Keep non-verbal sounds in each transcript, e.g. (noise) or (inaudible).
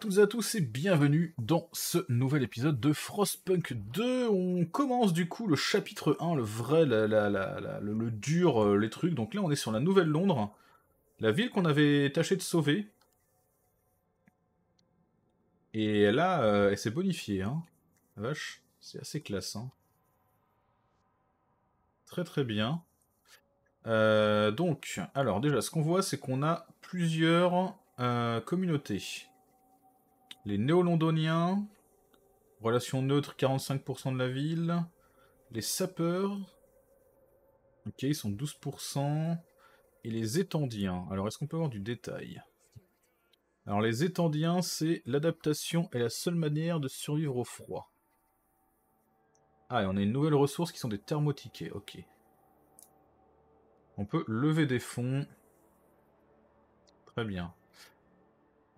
toutes et à tous et bienvenue dans ce nouvel épisode de Frostpunk 2. On commence du coup le chapitre 1, le vrai, le, dur, euh, les trucs. Donc là on est sur la Nouvelle Londres, la ville qu'on avait tâché de sauver. Et là, euh, elle s'est bonifiée, hein. Vache, c'est assez classe, hein. Très très bien. Euh, donc, alors déjà, ce qu'on voit, c'est qu'on a plusieurs euh, communautés. Les néo-londoniens, relation neutre 45% de la ville. Les sapeurs, ok, ils sont 12%. Et les étendiens, alors est-ce qu'on peut avoir du détail Alors les étendiens, c'est l'adaptation est la seule manière de survivre au froid. Ah, et on a une nouvelle ressource qui sont des thermotiquets, ok. On peut lever des fonds. Très bien.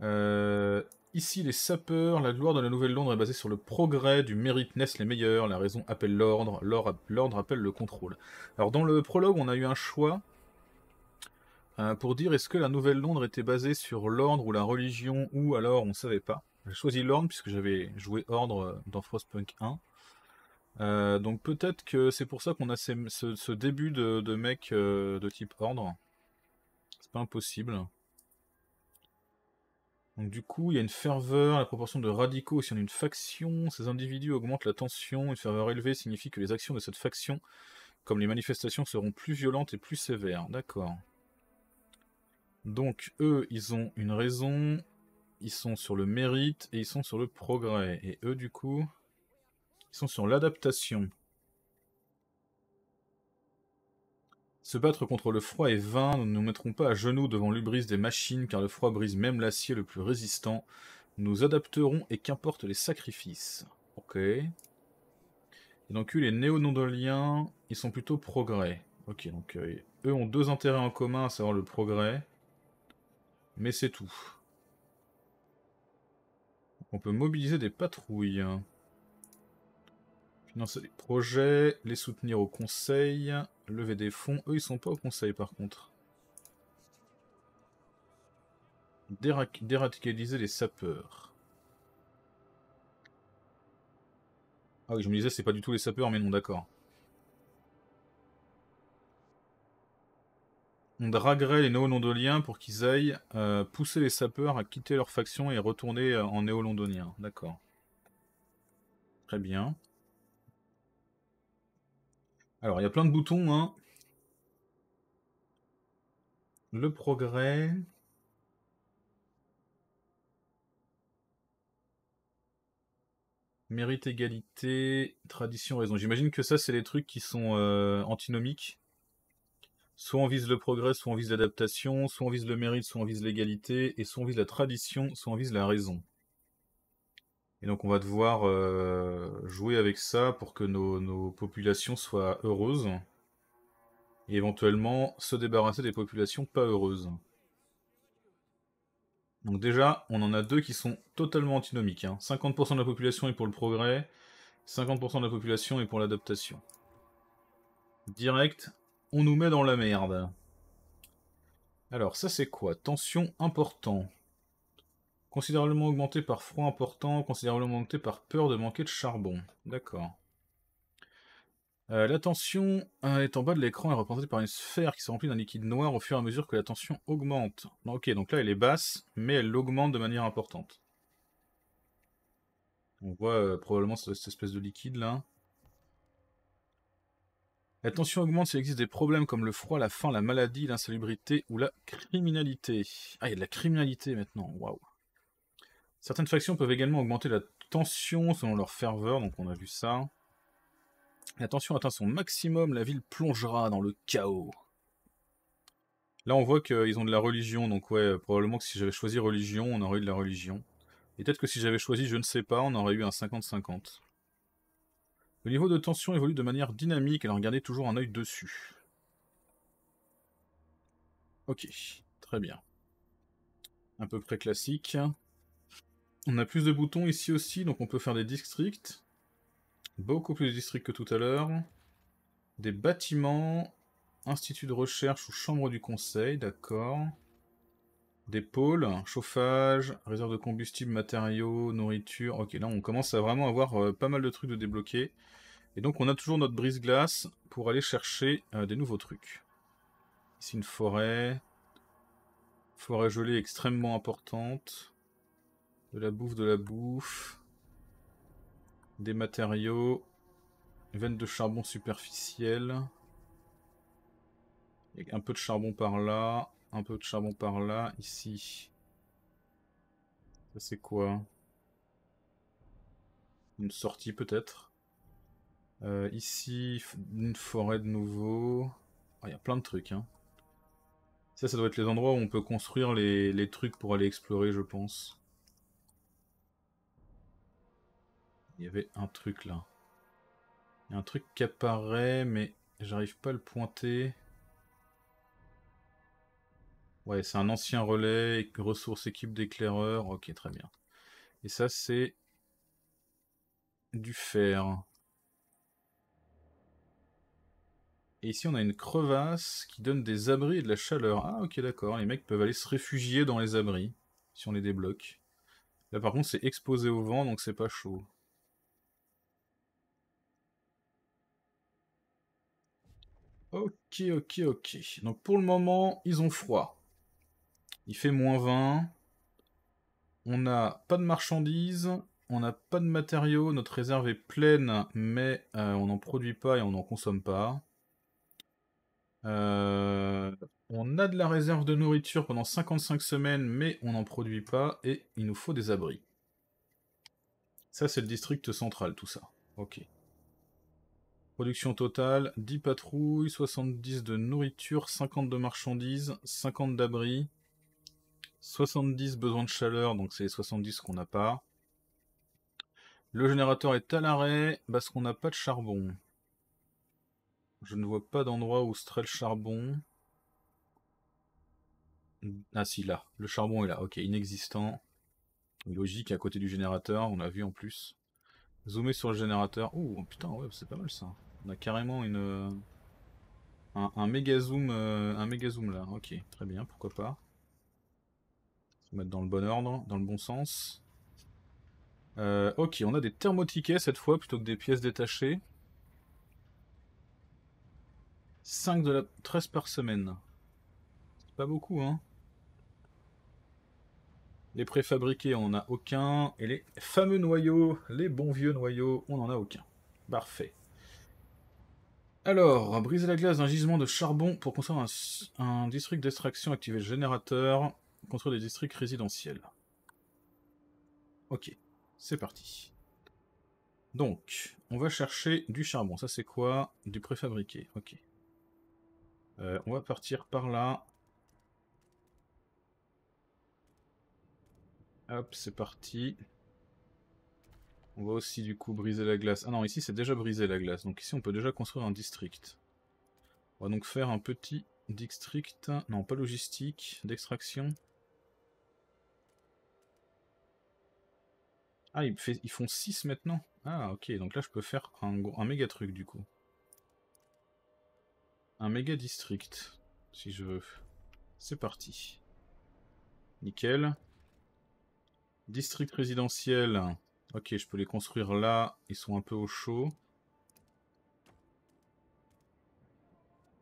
Euh, Ici, les sapeurs, la gloire de la Nouvelle-Londres est basée sur le progrès, du mérite naissent les meilleurs, la raison appelle l'ordre, l'ordre appelle le contrôle. Alors dans le prologue, on a eu un choix euh, pour dire est-ce que la Nouvelle-Londres était basée sur l'ordre ou la religion, ou alors on ne savait pas. J'ai choisi l'ordre puisque j'avais joué ordre euh, dans Frostpunk 1. Euh, donc peut-être que c'est pour ça qu'on a ce, début de, mec de type ordre. C'est pas impossible. Donc du coup, il y a une ferveur, la proportion de radicaux si on a une faction, ces individus augmentent la tension, une ferveur élevée signifie que les actions de cette faction, comme les manifestations, seront plus violentes et plus sévères. D'accord. Donc eux, ils ont une raison, ils sont sur le mérite et ils sont sur le progrès. Et eux, du coup, ils sont sur l'adaptation. Se battre contre le froid est vain, nous ne nous mettrons pas à genoux devant l'ubris des machines, car le froid brise même l'acier le plus résistant. Nous adapterons et qu'importent les sacrifices. Ok. Et donc, les néo-nondoliens, ils sont plutôt progrès. Ok, donc euh, eux ont deux intérêts en commun, à savoir le progrès. Mais c'est tout. On peut mobiliser des patrouilles. Financer des projets, les soutenir au conseil, lever des fonds. Eux, ils sont pas au conseil, par contre. déradicaliser les sapeurs. Ah oui, je me disais, c'est pas du tout les sapeurs, mais non, d'accord. On draguerait les néo-londoniens pour qu'ils aillent euh, pousser les sapeurs à quitter leur faction et retourner euh, en néo-londonien. D'accord. Très bien. Alors, il y a plein de boutons. Hein. Le progrès. Mérite, égalité, tradition, raison. J'imagine que ça, c'est les trucs qui sont euh, antinomiques. Soit on vise le progrès, soit on vise l'adaptation, soit on vise le mérite, soit on vise l'égalité, et soit on vise la tradition, soit on vise la raison. Et donc on va devoir euh, jouer avec ça pour que nos, populations soient heureuses et éventuellement se débarrasser des populations pas heureuses. Donc déjà, on en a deux qui sont totalement antinomiques. 50% hein. de la population est pour le progrès, 50% de la population est pour l'adaptation. Direct, on nous met dans la merde. Alors ça c'est quoi Tension importante. Considérablement augmenté par froid important, considérablement augmenté par peur de manquer de charbon. D'accord. Euh, la tension euh, est en bas de l'écran et représentée par une sphère qui se remplit d'un liquide noir au fur et à mesure que la tension augmente. Ok, donc là elle est basse, mais elle augmente de manière importante. On voit euh, probablement cette espèce de liquide là. La tension augmente s'il existe des problèmes comme le froid, la faim, la maladie, l'insalubrité ou la criminalité. Ah, il y a de la criminalité maintenant, waouh. Certaines factions peuvent également augmenter la tension selon leur ferveur, donc on a vu ça. La tension atteint son maximum, la ville plongera dans le chaos. Là, on voit qu'ils ont de la religion, donc ouais, probablement que si j'avais choisi religion, on aurait eu de la religion. Et peut-être que si j'avais choisi je ne sais pas, on aurait eu un 50-50. Le niveau de tension évolue de manière dynamique, alors regardez toujours un œil dessus. Ok, très bien. Un peu près classique. On a plus de boutons ici aussi, donc on peut faire des districts. Beaucoup plus de districts que tout à l'heure. Des bâtiments, institut de recherche ou chambre du conseil, d'accord. Des pôles, chauffage, réserve de combustible, matériaux, nourriture. Ok, là on commence à vraiment avoir euh, pas mal de trucs de débloquer. Et donc on a toujours notre brise-glace pour aller chercher euh, des nouveaux trucs. Ici une forêt. Forêt gelée extrêmement importante. De la bouffe, de la bouffe. Des matériaux. veines de charbon superficielle. un peu de charbon par là. Un peu de charbon par là. Ici. Ça c'est quoi Une sortie peut-être. Euh, ici, une forêt de nouveau. Ah, il y a plein de trucs. Hein. Ça, ça doit être les endroits où on peut construire les trucs pour aller explorer, je pense. Il y avait un truc là. Il y a un truc qui apparaît, mais j'arrive pas à le pointer. Ouais, c'est un ancien relais, ressources équipe d'éclaireurs. Ok, très bien. Et ça, c'est du fer. Et ici, on a une crevasse qui donne des abris et de la chaleur. Ah, ok, d'accord. Les mecs peuvent aller se réfugier dans les abris, si on les débloque. Là, par contre, c'est exposé au vent, donc c'est pas chaud. Ok, ok, ok. Donc pour le moment, ils ont froid. Il fait moins 20. On n'a pas de marchandises. On n'a pas de matériaux. Notre réserve est pleine, mais euh, on n'en produit pas et on n'en consomme pas. Euh, on a de la réserve de nourriture pendant 55 semaines, mais on n'en produit pas et il nous faut des abris. Ça, c'est le district central, tout ça. Ok. Production totale 10 patrouilles, 70 de nourriture, 50 de marchandises, 50 d'abris, 70 besoins de chaleur, donc c'est les 70 qu'on n'a pas. Le générateur est à l'arrêt parce qu'on n'a pas de charbon. Je ne vois pas d'endroit où serait le charbon. Ah si, là. Le charbon est là. Ok, inexistant. Logique, à côté du générateur, on a vu en plus. Zoomer sur le générateur. Oh putain, ouais, c'est pas mal ça on a carrément une... Euh, un, méga zoom, euh, un méga zoom là, ok, très bien, pourquoi pas. Se mettre dans le bon ordre, dans le bon sens. Euh, ok, on a des thermotiquets cette fois plutôt que des pièces détachées. 5 de la 13 par semaine. C'est pas beaucoup, hein. Les préfabriqués, on n'en a aucun. Et les fameux noyaux, les bons vieux noyaux, on n'en a aucun. Parfait. Alors, briser la glace d'un gisement de charbon pour construire un, district d'extraction, activer le générateur, construire des districts résidentiels. Ok, c'est parti. Donc, on va chercher du charbon. Ça, c'est quoi Du préfabriqué. Ok. Euh, on va partir par là. Hop, c'est parti. On va aussi du coup briser la glace. Ah non, ici c'est déjà brisé la glace, donc ici on peut déjà construire un district. On va donc faire un petit district, non pas logistique, d'extraction. Ah, ils, font 6 maintenant Ah ok, donc là je peux faire un, un méga truc du coup. Un méga district, si je veux. C'est parti. Nickel. District résidentiel, Ok, je peux les construire là. Ils sont un peu au chaud.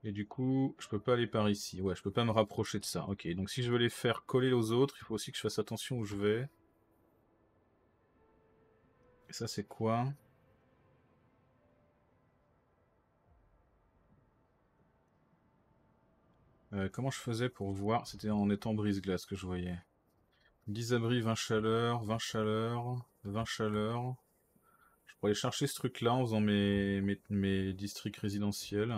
Et du coup, je peux pas aller par ici. Ouais, je peux pas me rapprocher de ça. Ok, donc si je veux les faire coller aux autres, il faut aussi que je fasse attention où je vais. Et ça, c'est quoi euh, Comment je faisais pour voir C'était en étant brise-glace que je voyais. 10 abris, 20 chaleurs, 20 chaleurs... 20 chaleur. Je pourrais chercher ce truc-là en faisant mes, mes districts résidentiels.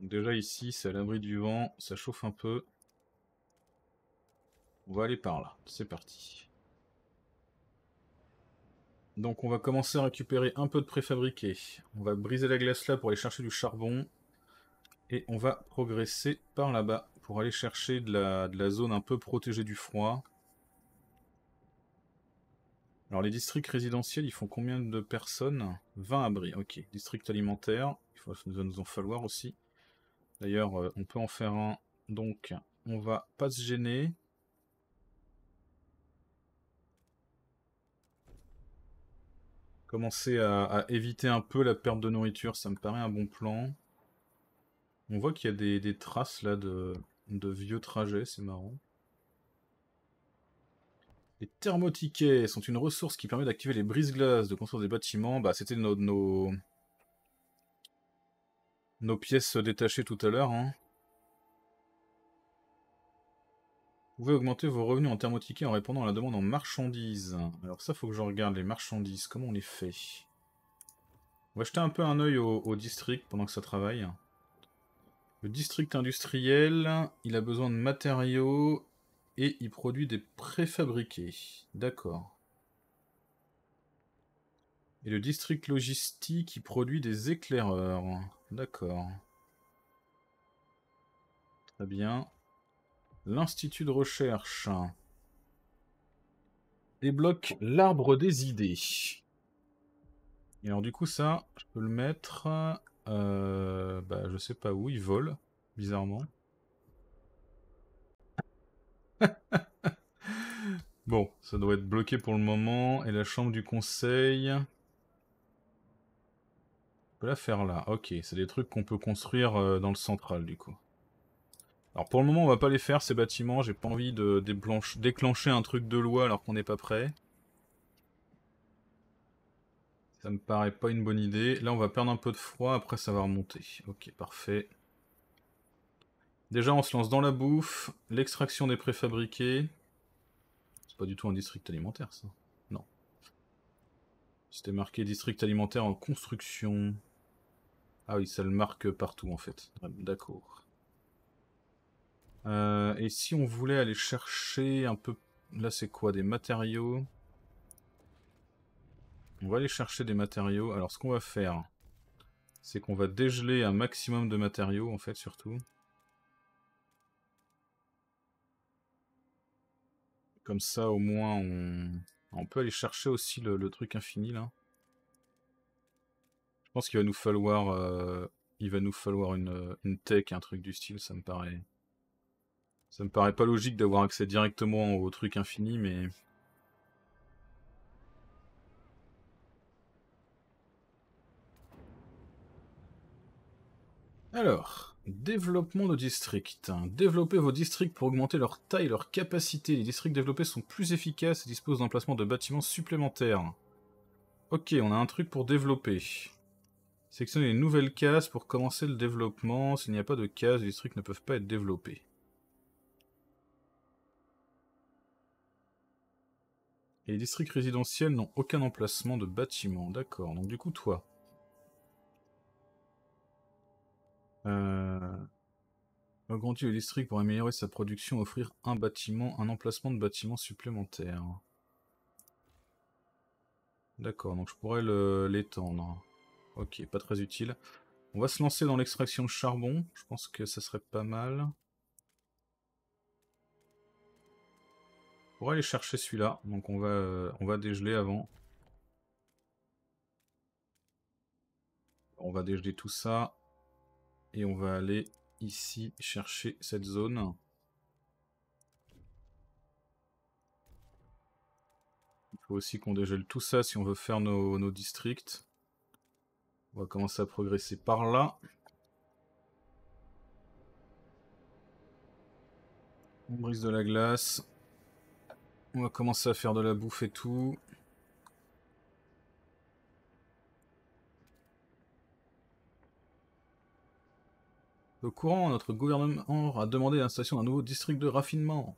Déjà ici, c'est à l'abri du vent, ça chauffe un peu. On va aller par là, c'est parti. Donc on va commencer à récupérer un peu de préfabriqué. On va briser la glace là pour aller chercher du charbon. Et on va progresser par là-bas pour aller chercher de la, de la zone un peu protégée du froid. Alors les districts résidentiels, ils font combien de personnes 20 abris, ok. District alimentaire, il va nous en falloir aussi. D'ailleurs, euh, on peut en faire un, donc on va pas se gêner. Commencer à, éviter un peu la perte de nourriture, ça me paraît un bon plan. On voit qu'il y a des, traces là de, de vieux trajets, c'est marrant. Les thermotiquets sont une ressource qui permet d'activer les brises-glaces, de construire des bâtiments. Bah, c'était nos, nos, nos... pièces détachées tout à l'heure. Hein. Vous pouvez augmenter vos revenus en thermotiquets en répondant à la demande en marchandises. Alors ça, faut que je regarde les marchandises. Comment on les fait On va jeter un peu un œil au district pendant que ça travaille. Le district industriel, il a besoin de matériaux et il produit des préfabriqués. D'accord. Et le district logistique, il produit des éclaireurs. D'accord. Très bien. L'institut de recherche débloque l'arbre des idées. Et alors du coup ça, je peux le mettre euh, bah, je sais pas où, ils vole, bizarrement. (laughs) bon, ça doit être bloqué pour le moment. Et la chambre du conseil... On peut la faire là, ok. C'est des trucs qu'on peut construire euh, dans le central, du coup. Alors pour le moment, on va pas les faire, ces bâtiments. J'ai pas envie de déclencher un truc de loi alors qu'on n'est pas prêt. Ça me paraît pas une bonne idée. Là, on va perdre un peu de froid, après ça va remonter. Ok, parfait. Déjà, on se lance dans la bouffe, l'extraction des préfabriqués. C'est pas du tout un district alimentaire, ça. Non. C'était marqué district alimentaire en construction. Ah oui, ça le marque partout, en fait. D'accord. Euh, et si on voulait aller chercher un peu... Là, c'est quoi Des matériaux on va aller chercher des matériaux. Alors, ce qu'on va faire, c'est qu'on va dégeler un maximum de matériaux, en fait, surtout. Comme ça, au moins, on, peut aller chercher aussi le, truc infini, là. Je pense qu'il va nous falloir... Euh, il va nous falloir une, une tech, un truc du style, ça me paraît... Ça me paraît pas logique d'avoir accès directement au truc infini, mais... Alors, développement de district. Développez vos districts pour augmenter leur taille, leur capacité. Les districts développés sont plus efficaces et disposent d'emplacements de bâtiments supplémentaires. Ok, on a un truc pour développer. Sélectionnez les nouvelles cases pour commencer le développement. S'il n'y a pas de cases, les districts ne peuvent pas être développés. les districts résidentiels n'ont aucun emplacement de bâtiment. D'accord, donc du coup, toi, Euh, Agrandir le district pour améliorer sa production, offrir un bâtiment, un emplacement de bâtiment supplémentaire. D'accord, donc je pourrais l'étendre. Ok, pas très utile. On va se lancer dans l'extraction de charbon. Je pense que ça serait pas mal. On pourrait aller chercher celui-là. Donc on va, euh, on va dégeler avant. On va dégeler tout ça. Et on va aller ici chercher cette zone. Il faut aussi qu'on dégèle tout ça si on veut faire nos, districts. On va commencer à progresser par là. On brise de la glace. On va commencer à faire de la bouffe et tout. Le courant, notre gouvernement a demandé l'installation d'un nouveau district de raffinement.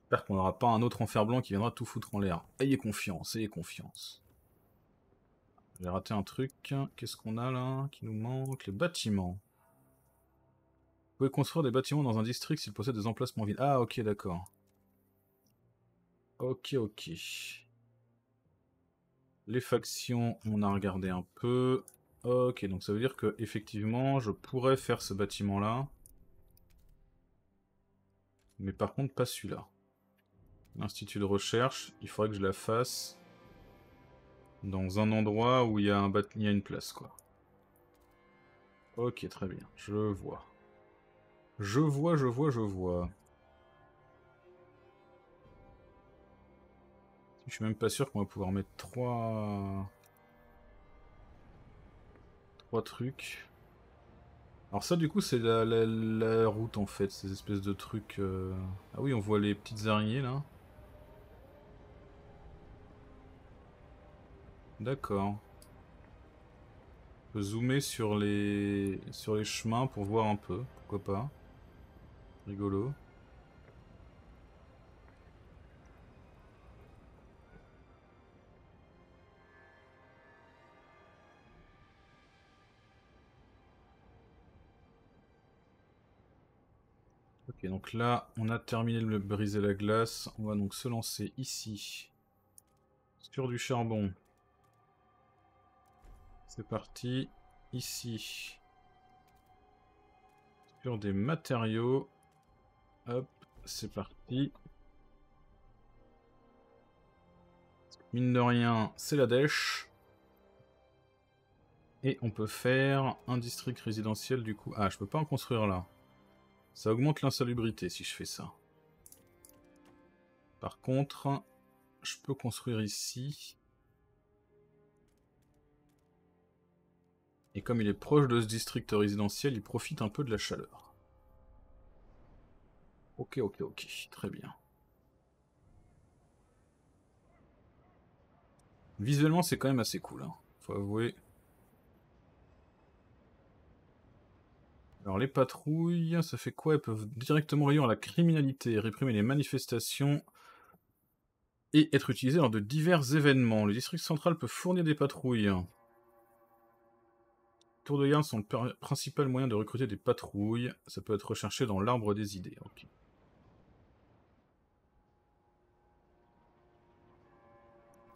J'espère qu'on n'aura pas un autre enfer blanc qui viendra tout foutre en l'air. Ayez confiance, ayez confiance. J'ai raté un truc. Qu'est-ce qu'on a là qui nous manque Les bâtiments. Vous pouvez construire des bâtiments dans un district s'il possède des emplacements vides. Ah ok, d'accord. Ok, ok. Les factions, on a regardé un peu. Ok, donc ça veut dire que effectivement, je pourrais faire ce bâtiment-là. Mais par contre, pas celui-là. L'Institut de recherche, il faudrait que je la fasse dans un endroit où il y, a un il y a une place, quoi. Ok, très bien, je vois. Je vois, je vois, je vois. Je suis même pas sûr qu'on va pouvoir mettre trois trucs. Alors ça du coup c'est la, route en fait, ces espèces de trucs... Euh. Ah oui on voit les petites araignées là. D'accord. On peut zoomer sur les... sur les chemins pour voir un peu, pourquoi pas. Rigolo. Ok, donc là, on a terminé de briser la glace. On va donc se lancer ici. Sur du charbon. C'est parti. Ici. Sur des matériaux. Hop, c'est parti. Mine de rien, c'est la dèche. Et on peut faire un district résidentiel du coup. Ah, je peux pas en construire là. Ça augmente l'insalubrité si je fais ça. Par contre, je peux construire ici. Et comme il est proche de ce district résidentiel, il profite un peu de la chaleur. Ok, ok, ok, très bien. Visuellement, c'est quand même assez cool, hein. faut avouer. Alors les patrouilles, ça fait quoi Elles peuvent directement réduire la criminalité, réprimer les manifestations et être utilisées lors de divers événements. Le district central peut fournir des patrouilles. Tour de garde sont le principal moyen de recruter des patrouilles. Ça peut être recherché dans l'arbre des idées.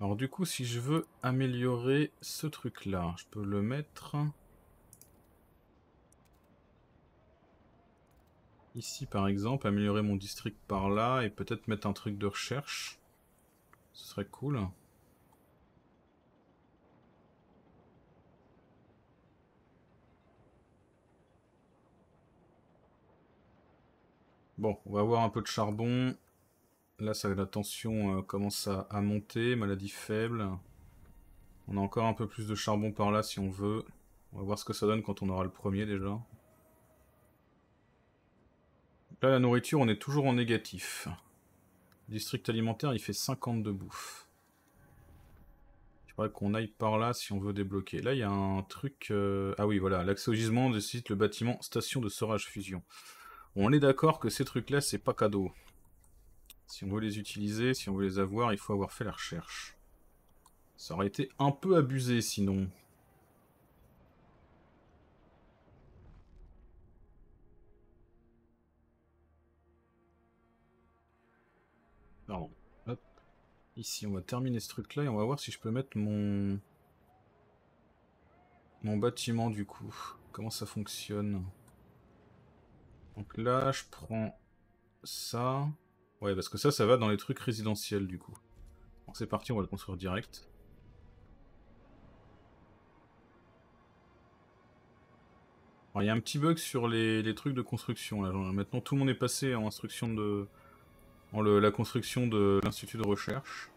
Alors du coup, si je veux améliorer ce truc-là, je peux le mettre... Ici, par exemple, améliorer mon district par là et peut-être mettre un truc de recherche. Ce serait cool. Bon, on va avoir un peu de charbon. Là, ça, la tension euh, commence à, monter. Maladie faible. On a encore un peu plus de charbon par là si on veut. On va voir ce que ça donne quand on aura le premier déjà là, la nourriture, on est toujours en négatif. district alimentaire, il fait 50 de bouffe. Je crois qu'on aille par là si on veut débloquer. Là, il y a un truc... Euh, ah oui, voilà, l'accès au gisement nécessite le bâtiment station de sorage fusion. On est d'accord que ces trucs-là, c'est pas cadeau. Si on veut les utiliser, si on veut les avoir, il faut avoir fait la recherche. Ça aurait été un peu abusé sinon. Pardon. Ici, on va terminer ce truc-là et on va voir si je peux mettre mon... Mon bâtiment, du coup. Comment ça fonctionne Donc là, je prends ça. Ouais, parce que ça, ça va dans les trucs résidentiels, du coup. Donc c'est parti, on va le construire direct. Il y a un petit bug sur les, les trucs de construction. Là. Maintenant, tout le monde est passé en instruction de, le, la construction de l'institut de recherche.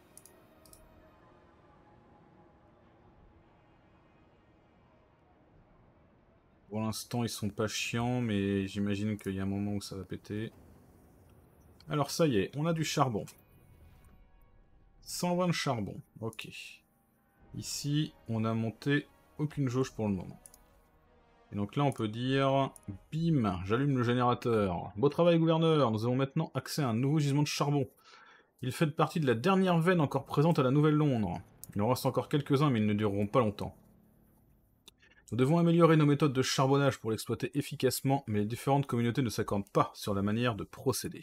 Pour l'instant, ils sont pas chiants, mais j'imagine qu'il y a un moment où ça va péter. Alors ça y est, on a du charbon. 120 charbon, ok. Ici, on a monté aucune jauge pour le moment. Et donc là, on peut dire, bim, j'allume le générateur. Beau travail, gouverneur, nous avons maintenant accès à un nouveau gisement de charbon. Il fait partie de la dernière veine encore présente à la Nouvelle-Londres. Il en reste encore quelques-uns, mais ils ne dureront pas longtemps. Nous devons améliorer nos méthodes de charbonnage pour l'exploiter efficacement, mais les différentes communautés ne s'accordent pas sur la manière de procéder.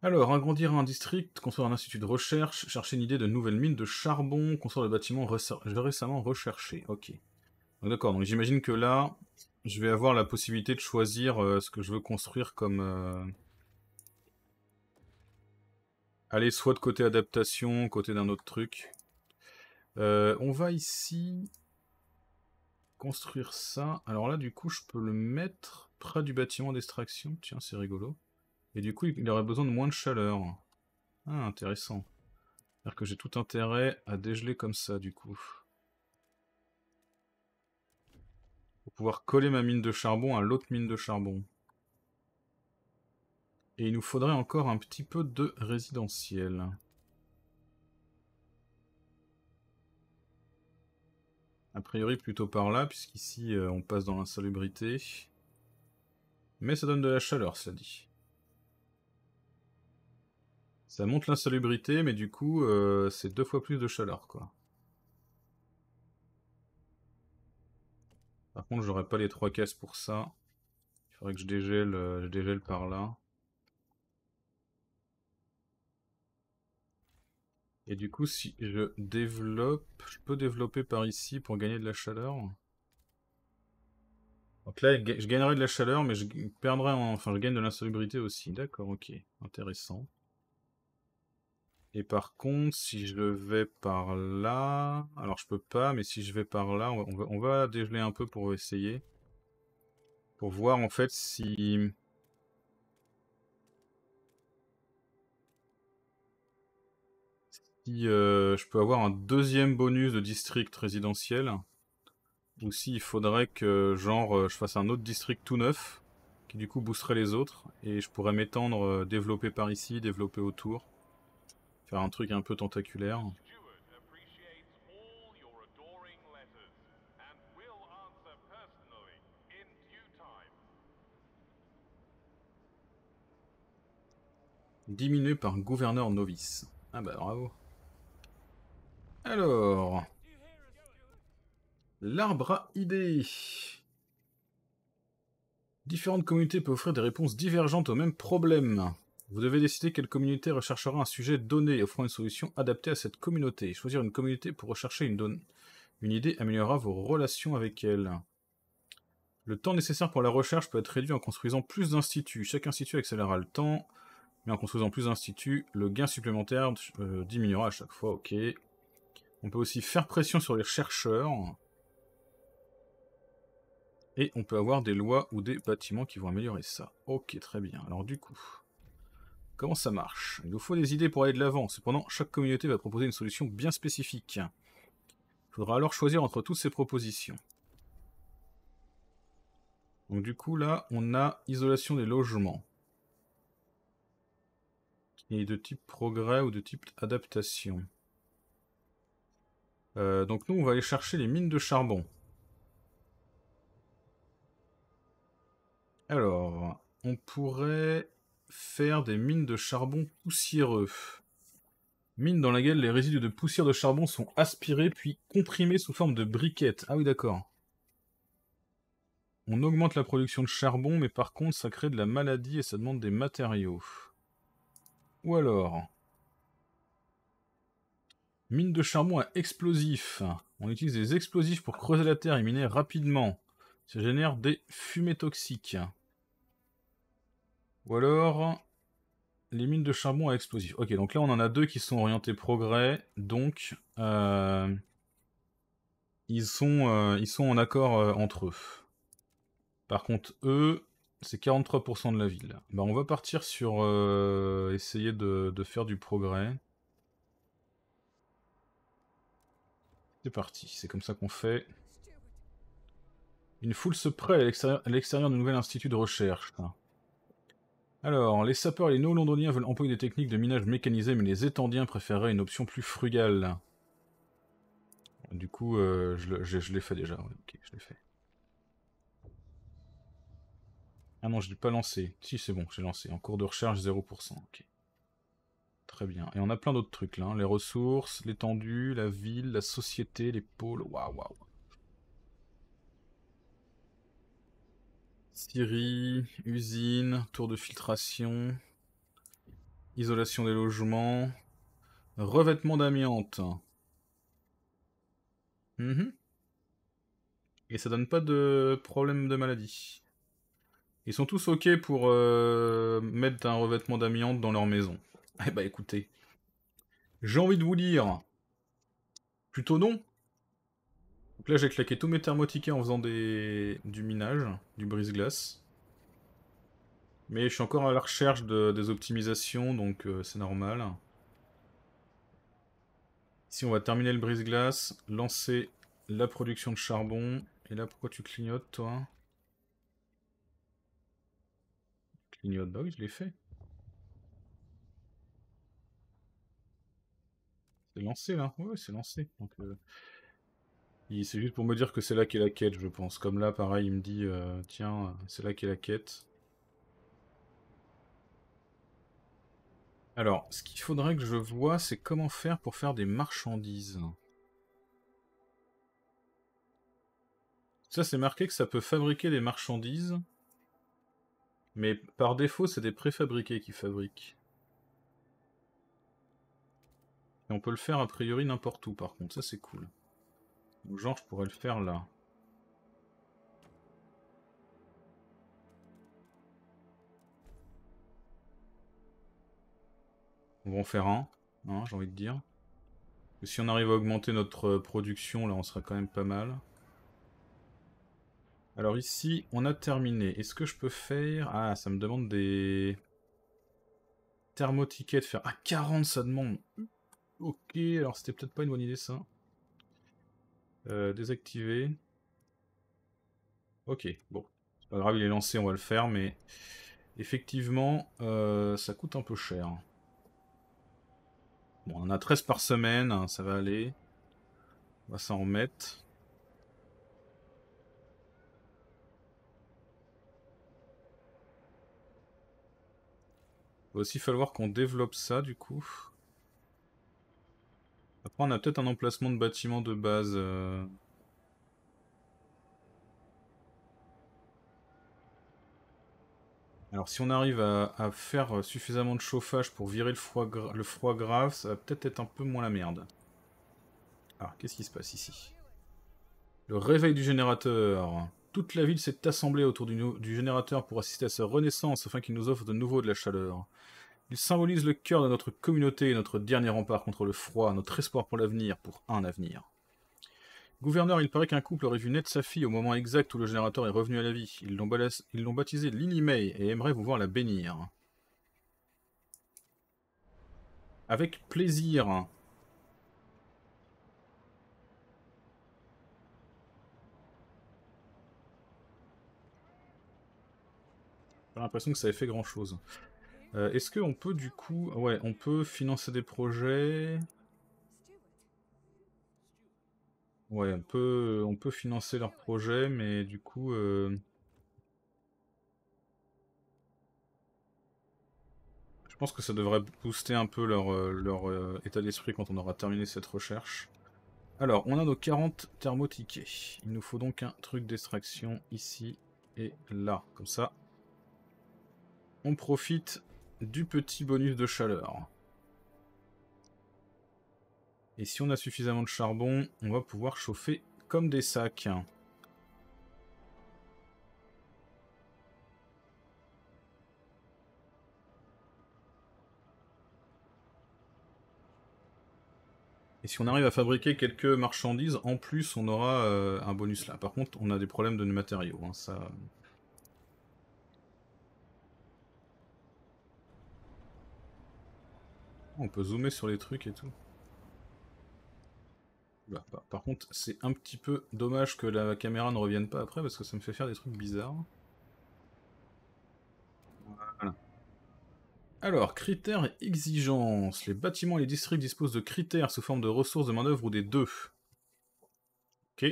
Alors, agrandir un district, construire un institut de recherche, chercher une idée de nouvelles mines de charbon, construire le bâtiment récemment recherché. Ok. D'accord, donc j'imagine que là, je vais avoir la possibilité de choisir euh, ce que je veux construire comme... Allez, euh, Aller soit de côté adaptation, côté d'un autre truc. Euh, on va ici construire ça. Alors là, du coup, je peux le mettre près du bâtiment d'extraction. Tiens, c'est rigolo. Et du coup, il aurait besoin de moins de chaleur. Ah, intéressant. C'est-à-dire que j'ai tout intérêt à dégeler comme ça, du coup. Pour pouvoir coller ma mine de charbon à l'autre mine de charbon. Et il nous faudrait encore un petit peu de résidentiel. A priori plutôt par là, puisqu'ici euh, on passe dans l'insalubrité. Mais ça donne de la chaleur, ça dit. Ça monte l'insalubrité, mais du coup, euh, c'est deux fois plus de chaleur, quoi. Par contre, j'aurais pas les trois caisses pour ça. Il faudrait que euh, je dégèle, par là. Et du coup, si je développe, je peux développer par ici pour gagner de la chaleur. Donc là, je gagnerai de la chaleur, mais je perdrai, enfin, je gagne de l'insalubrité aussi. D'accord, ok, intéressant. Et par contre, si je vais par là... Alors, je peux pas, mais si je vais par là, on va, dégeler un peu pour essayer. Pour voir, en fait, si... Si euh, je peux avoir un deuxième bonus de district résidentiel. Ou s'il faudrait que, genre, euh, je fasse un autre district tout neuf, qui du coup boosterait les autres. Et je pourrais m'étendre, euh, développer par ici, développer autour. Faire un truc un peu tentaculaire. Diminué par gouverneur novice. Ah bah bravo. Alors... L'arbre à idées. Différentes communautés peuvent offrir des réponses divergentes au même problème. Vous devez décider quelle communauté recherchera un sujet donné et offrant une solution adaptée à cette communauté. Choisir une communauté pour rechercher une idée améliorera vos relations avec elle. Le temps nécessaire pour la recherche peut être réduit en construisant plus d'instituts. Chaque institut accélérera le temps, mais en construisant plus d'instituts, le gain supplémentaire euh, diminuera à chaque fois, ok. On peut aussi faire pression sur les chercheurs. Et on peut avoir des lois ou des bâtiments qui vont améliorer ça. Ok, très bien. Alors du coup... Comment ça marche Il nous faut des idées pour aller de l'avant. Cependant, chaque communauté va proposer une solution bien spécifique. Il faudra alors choisir entre toutes ces propositions. Donc du coup, là, on a isolation des logements. Et de type progrès ou de type adaptation. Euh, donc nous, on va aller chercher les mines de charbon. Alors, on pourrait faire des mines de charbon poussiéreux. Mine dans laquelle les résidus de poussière de charbon sont aspirés puis comprimés sous forme de briquettes. Ah oui, d'accord. On augmente la production de charbon, mais par contre, ça crée de la maladie et ça demande des matériaux. Ou alors... Mine de charbon à explosifs. On utilise des explosifs pour creuser la terre et miner rapidement. Ça génère des fumées toxiques. Ou alors, les mines de charbon à explosifs. Ok, donc là on en a deux qui sont orientés progrès, donc euh, ils, sont, euh, ils sont en accord euh, entre eux. Par contre, eux, c'est 43% de la ville. Ben, on va partir sur essayer de, de faire du progrès. C'est parti, c'est comme ça qu'on fait. Une foule se prête à l'extérieur d'un nouvel institut de recherche. Hein. Alors, les sapeurs et les néo-londoniens veulent employer des techniques de minage mécanisées, mais les étendiens préféreraient une option plus frugale. Du coup, euh, je, l'ai fait déjà. je Ah non, je l'ai pas lancé. Si, c'est bon, j'ai lancé. En cours de recherche, 0%. Ok. Très bien. Et on a plein d'autres trucs, là. Hein. Les ressources, l'étendue, la ville, la société, les pôles. Waouh, waouh. Syrie, usine, tour de filtration, isolation des logements, revêtement d'amiante. Mhm. Et ça donne pas de problème de maladie. Ils sont tous ok pour euh, mettre un revêtement d'amiante dans leur maison. Eh bah écoutez, j'ai envie de vous dire, plutôt non, donc là, j'ai claqué tous mes thermotiquets en faisant des... du minage, du brise-glace. Mais je suis encore à la recherche des optimisations, donc euh, c'est normal. Ici, on va terminer le brise-glace, lancer la production de charbon. Et là, pourquoi tu clignotes, toi Clignote, bah je l'ai fait. C'est lancé, là. Oui, c'est lancé. Donc... Euh, c'est juste pour me dire que c'est là qu'est la quête, je pense. Comme là, pareil, il me dit, euh, tiens, c'est là qu'est la quête. Alors, ce qu'il faudrait que je vois, c'est comment faire pour faire des marchandises. Ça, c'est marqué que ça peut fabriquer des marchandises. Mais par défaut, c'est des préfabriqués qui fabriquent. Et on peut le faire a priori n'importe où, par contre. Ça, c'est cool genre, je pourrais le faire là. On va en faire un, hein, j'ai envie de dire. si on arrive à augmenter notre euh, production, là, on sera quand même pas mal. Alors ici, on a terminé. Est-ce que je peux faire... Ah, ça me demande des... Thermotickets de faire... Ah, 40, ça demande Ok, alors c'était peut-être pas une bonne idée, ça. Euh, désactiver. Ok, bon. C'est pas grave, il est lancé, on va le faire, mais... Effectivement, euh, ça coûte un peu cher. Bon, on en a 13 par semaine, hein, ça va aller. On va s'en remettre. Il va aussi falloir qu'on développe ça, du coup on a peut-être un emplacement de bâtiment de base. Euh. Alors si on arrive à, faire suffisamment de chauffage pour virer le froid, grave, ça va peut-être être un peu moins la merde. Alors qu'est-ce qui se passe ici Le réveil du générateur. Toute la ville s'est assemblée autour du, générateur pour assister à sa renaissance afin qu'il nous offre de nouveau de la chaleur. Il symbolise le cœur de notre communauté, notre dernier rempart contre le froid, notre espoir pour l'avenir, pour un avenir. Gouverneur, il paraît qu'un couple aurait vu naître sa fille au moment exact où le générateur est revenu à la vie. Ils l'ont baptisée Lily May et aimeraient vous voir la bénir. Avec plaisir. J'ai l'impression que ça avait fait grand chose. Euh, est-ce qu'on peut du coup... Ah ouais, on peut financer des projets... Ouais, on peut, on peut financer leurs projets, mais du coup... Euh, je pense que ça devrait booster un peu leur, euh, leur état d'esprit quand on aura terminé cette recherche. Alors, on a nos 40 thermotiquets. Il nous faut donc un truc d'extraction ici et là. Comme ça, on profite du petit bonus de chaleur. Et si on a suffisamment de charbon, on va pouvoir chauffer comme des sacs. Et si on arrive à fabriquer quelques marchandises, en plus on aura euh, un bonus là. Par contre, on a des problèmes de matériaux, hein, ça, On peut zoomer sur les trucs et tout. Bah, par, contre, c'est un petit peu dommage que la caméra ne revienne pas après parce que ça me fait faire des trucs bizarres. Voilà. Alors, critères et exigences. Les bâtiments et les districts disposent de critères sous forme de ressources de main-d'œuvre ou des deux. Ok.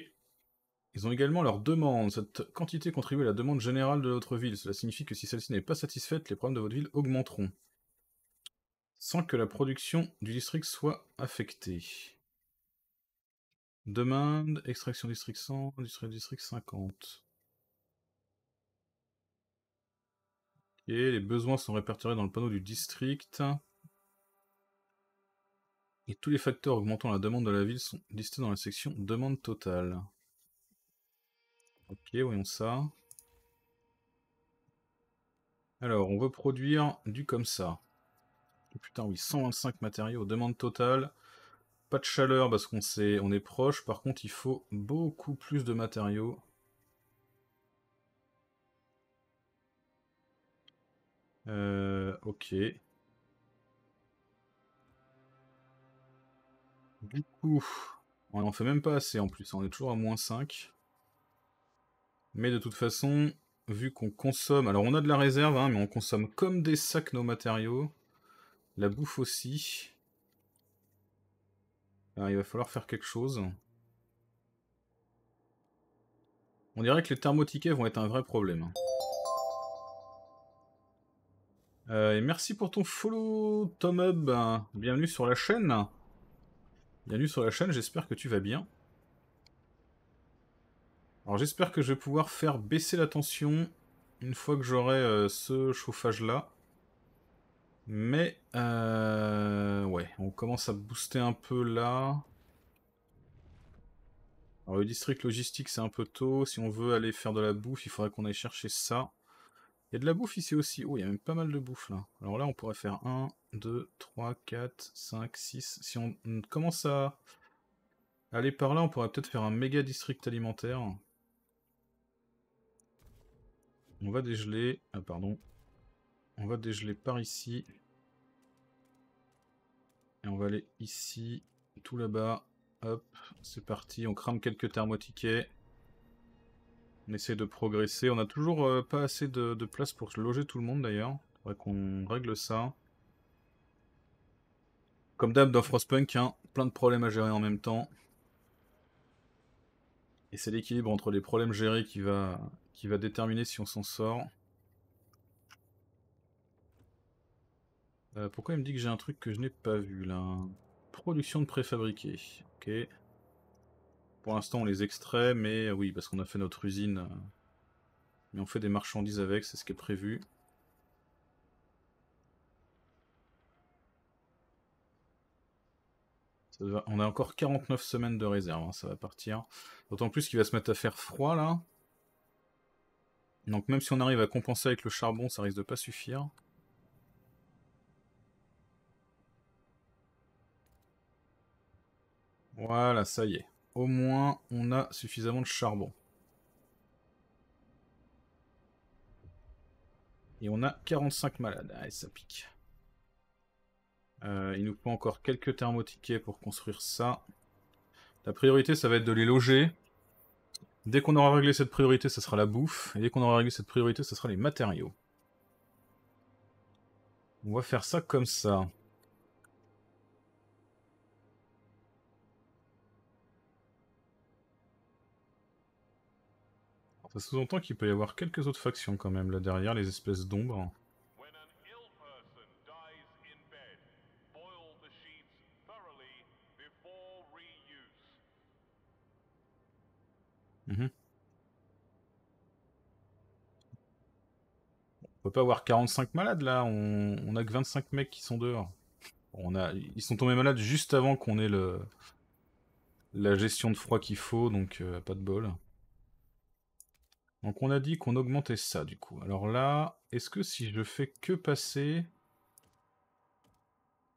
Ils ont également leur demande. Cette quantité contribue à la demande générale de votre ville. Cela signifie que si celle-ci n'est pas satisfaite, les problèmes de votre ville augmenteront sans que la production du district soit affectée. Demande, extraction district 100, district, district 50. Et les besoins sont répertoriés dans le panneau du district. Et tous les facteurs augmentant la demande de la ville sont listés dans la section demande totale. Ok, voyons ça. Alors, on veut produire du comme ça putain, oui, 125 matériaux, demande totale. Pas de chaleur parce qu'on on est proche. Par contre, il faut beaucoup plus de matériaux. Euh, ok. Du coup, on n'en fait même pas assez en plus. Hein. On est toujours à moins 5. Mais de toute façon, vu qu'on consomme... Alors on a de la réserve, hein, mais on consomme comme des sacs nos matériaux. La bouffe aussi. il va falloir faire quelque chose. On dirait que les thermotiquets vont être un vrai problème. Euh, et merci pour ton follow, Hub. Bienvenue sur la chaîne. Bienvenue sur la chaîne, j'espère que tu vas bien. Alors j'espère que je vais pouvoir faire baisser la tension une fois que j'aurai euh, ce chauffage-là. Mais, euh, ouais, on commence à booster un peu là. Alors, le district logistique, c'est un peu tôt. Si on veut aller faire de la bouffe, il faudrait qu'on aille chercher ça. Il y a de la bouffe ici aussi. Oh, il y a même pas mal de bouffe là. Alors là, on pourrait faire 1, 2, 3, 4, 5, 6. Si on commence à aller par là, on pourrait peut-être faire un méga district alimentaire. On va dégeler. Ah, pardon. On va dégeler par ici. Et on va aller ici, tout là-bas. Hop, c'est parti. On crame quelques thermotiquets. On essaie de progresser. On a toujours euh, pas assez de, place pour loger tout le monde d'ailleurs. Faudrait qu'on règle ça. Comme d'hab dans Frostpunk, hein, plein de problèmes à gérer en même temps. Et c'est l'équilibre entre les problèmes gérés qui va, qui va déterminer si on s'en sort. Euh, pourquoi il me dit que j'ai un truc que je n'ai pas vu là Production de préfabriqués. Ok. Pour l'instant, on les extrait, mais oui, parce qu'on a fait notre usine. Euh, mais on fait des marchandises avec, c'est ce qui est prévu. On a encore 49 semaines de réserve, hein, ça va partir. D'autant plus qu'il va se mettre à faire froid là. Donc même si on arrive à compenser avec le charbon, ça risque de pas suffire. Voilà, ça y est. Au moins, on a suffisamment de charbon. Et on a 45 malades. Allez, ah, ça pique. Euh, il nous faut encore quelques thermotiquets pour construire ça. La priorité, ça va être de les loger. Dès qu'on aura réglé cette priorité, ça sera la bouffe. Et dès qu'on aura réglé cette priorité, ça sera les matériaux. On va faire ça comme ça. Ça sous-entend qu'il peut y avoir quelques autres factions quand même, là derrière, les espèces d'ombres. Mhm. On peut pas avoir 45 malades là, on... a que 25 mecs qui sont dehors. On a... Ils sont tombés malades juste avant qu'on ait le... la gestion de froid qu'il faut, donc euh, pas de bol. Donc on a dit qu'on augmentait ça du coup. Alors là, est-ce que si je fais que passer...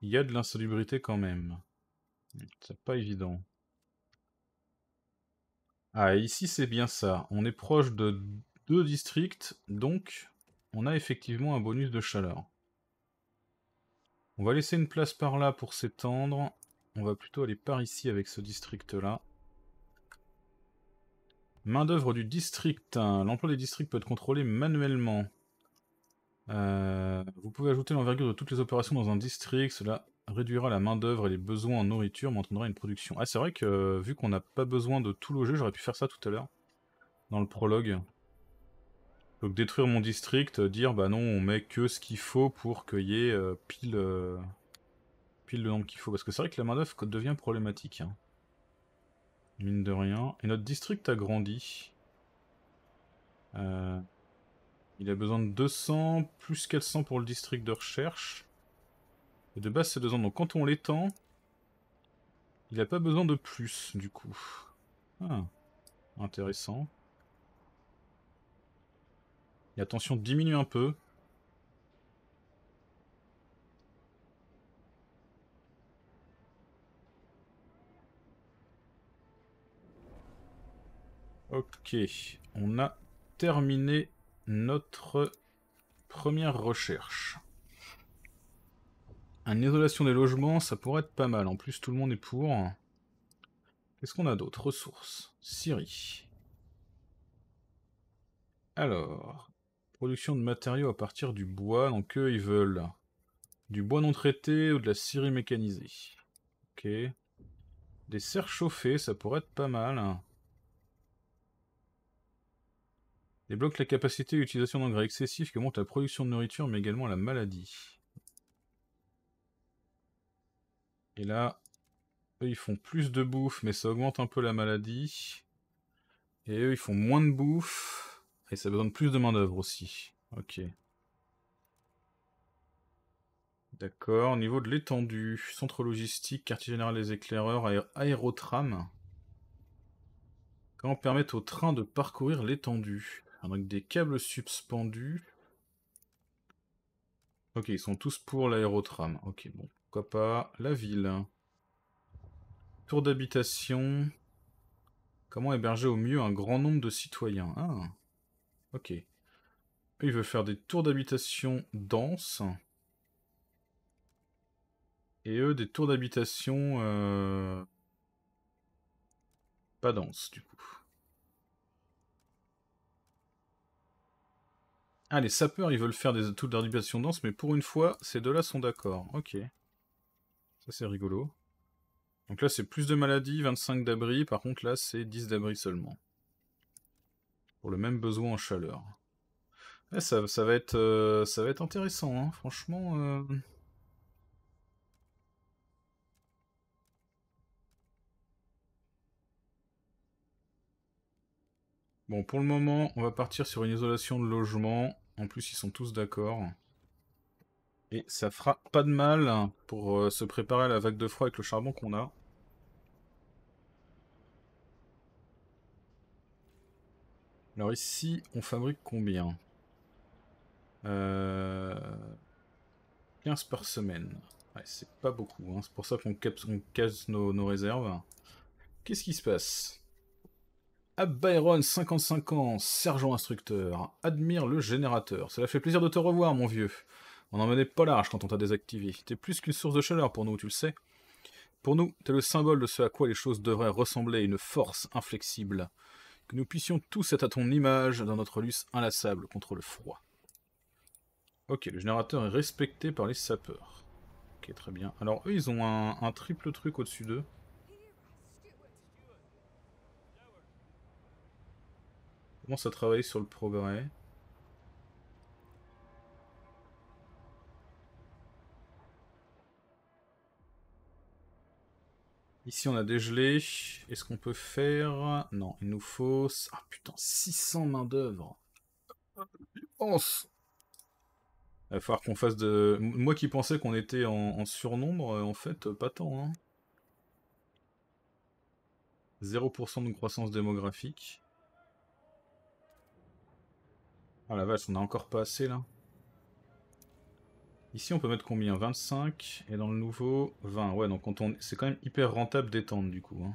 Il y a de l'insalubrité quand même. C'est pas évident. Ah, ici c'est bien ça. On est proche de deux districts, donc on a effectivement un bonus de chaleur. On va laisser une place par là pour s'étendre. On va plutôt aller par ici avec ce district-là. Main-d'œuvre du district. L'emploi des districts peut être contrôlé manuellement. Euh, vous pouvez ajouter l'envergure de toutes les opérations dans un district. Cela réduira la main-d'œuvre et les besoins en nourriture, mais entraînera une production. Ah, c'est vrai que euh, vu qu'on n'a pas besoin de tout loger, j'aurais pu faire ça tout à l'heure. Dans le prologue. Donc détruire mon district, euh, dire bah non, on met que ce qu'il faut pour qu'il y ait pile, pile le nombre qu'il faut. Parce que c'est vrai que la main-d'œuvre devient problématique. Hein mine de rien. Et notre district a grandi. Euh, il a besoin de 200, plus 400 pour le district de recherche. Et de base, c'est 200. Donc quand on l'étend, il a pas besoin de plus, du coup. Ah, intéressant. Et attention, diminue un peu. Ok, on a terminé notre première recherche. Une isolation des logements, ça pourrait être pas mal. En plus, tout le monde est pour. Qu'est-ce qu'on a d'autre Ressources. Syrie. Alors, production de matériaux à partir du bois. Donc eux, ils veulent du bois non traité ou de la scierie mécanisée. Ok. Des serres chauffées, ça pourrait être pas mal. Débloque la capacité d'utilisation d'engrais excessifs qui monte la production de nourriture, mais également la maladie. Et là, eux, ils font plus de bouffe, mais ça augmente un peu la maladie. Et eux, ils font moins de bouffe. Et ça besoin de plus de main-d'œuvre aussi. Ok. D'accord. Au niveau de l'étendue, centre logistique, quartier général des éclaireurs, aérotram. Comment permettre au train de parcourir l'étendue avec ah, des câbles suspendus. Ok, ils sont tous pour l'aérotram. Ok, bon. Pourquoi pas la ville Tour d'habitation. Comment héberger au mieux un grand nombre de citoyens Ah, ok. Il veut faire des tours d'habitation denses. Et eux, des tours d'habitation... Euh, pas denses, du Ah, les sapeurs, ils veulent faire des toutes d'articulation dense, mais pour une fois, ces deux-là sont d'accord. Ok. Ça, c'est rigolo. Donc là, c'est plus de maladies, 25 d'abri. Par contre, là, c'est 10 d'abri seulement. Pour le même besoin en chaleur. Eh, ça, va être, euh, ça va être intéressant, hein. franchement. Euh, Bon, pour le moment, on va partir sur une isolation de logement. En plus, ils sont tous d'accord. Et ça fera pas de mal pour euh, se préparer à la vague de froid avec le charbon qu'on a. Alors ici, on fabrique combien 15 euh, par semaine. Ouais, c'est pas beaucoup, hein. c'est pour ça qu'on casse nos réserves. Qu'est-ce qui se passe Ab Byron, 55 ans, sergent instructeur, admire le générateur. Cela fait plaisir de te revoir, mon vieux. On n'en menait pas large quand on t'a désactivé. T'es plus qu'une source de chaleur pour nous, tu le sais. Pour nous, t'es le symbole de ce à quoi les choses devraient ressembler, une force inflexible. Que nous puissions tous être à ton image dans notre luce inlassable contre le froid. Ok, le générateur est respecté par les sapeurs. Ok, très bien. Alors eux, ils ont un triple truc au-dessus d'eux. commence à travailler sur le progrès. Ici, on a dégelé. Est-ce qu'on peut faire... Non, il nous faut... Ah putain, 600 main d'œuvre. Je Il va falloir qu'on fasse de... Moi qui pensais qu'on était en... surnombre, euh, en fait, euh, pas tant. 0% hein. de croissance démographique. Ah la vache, on a encore pas assez là. Ici, on peut mettre combien 25, et dans le nouveau, 20. Ouais, donc on... c'est quand même hyper rentable d'étendre, du coup. Hein.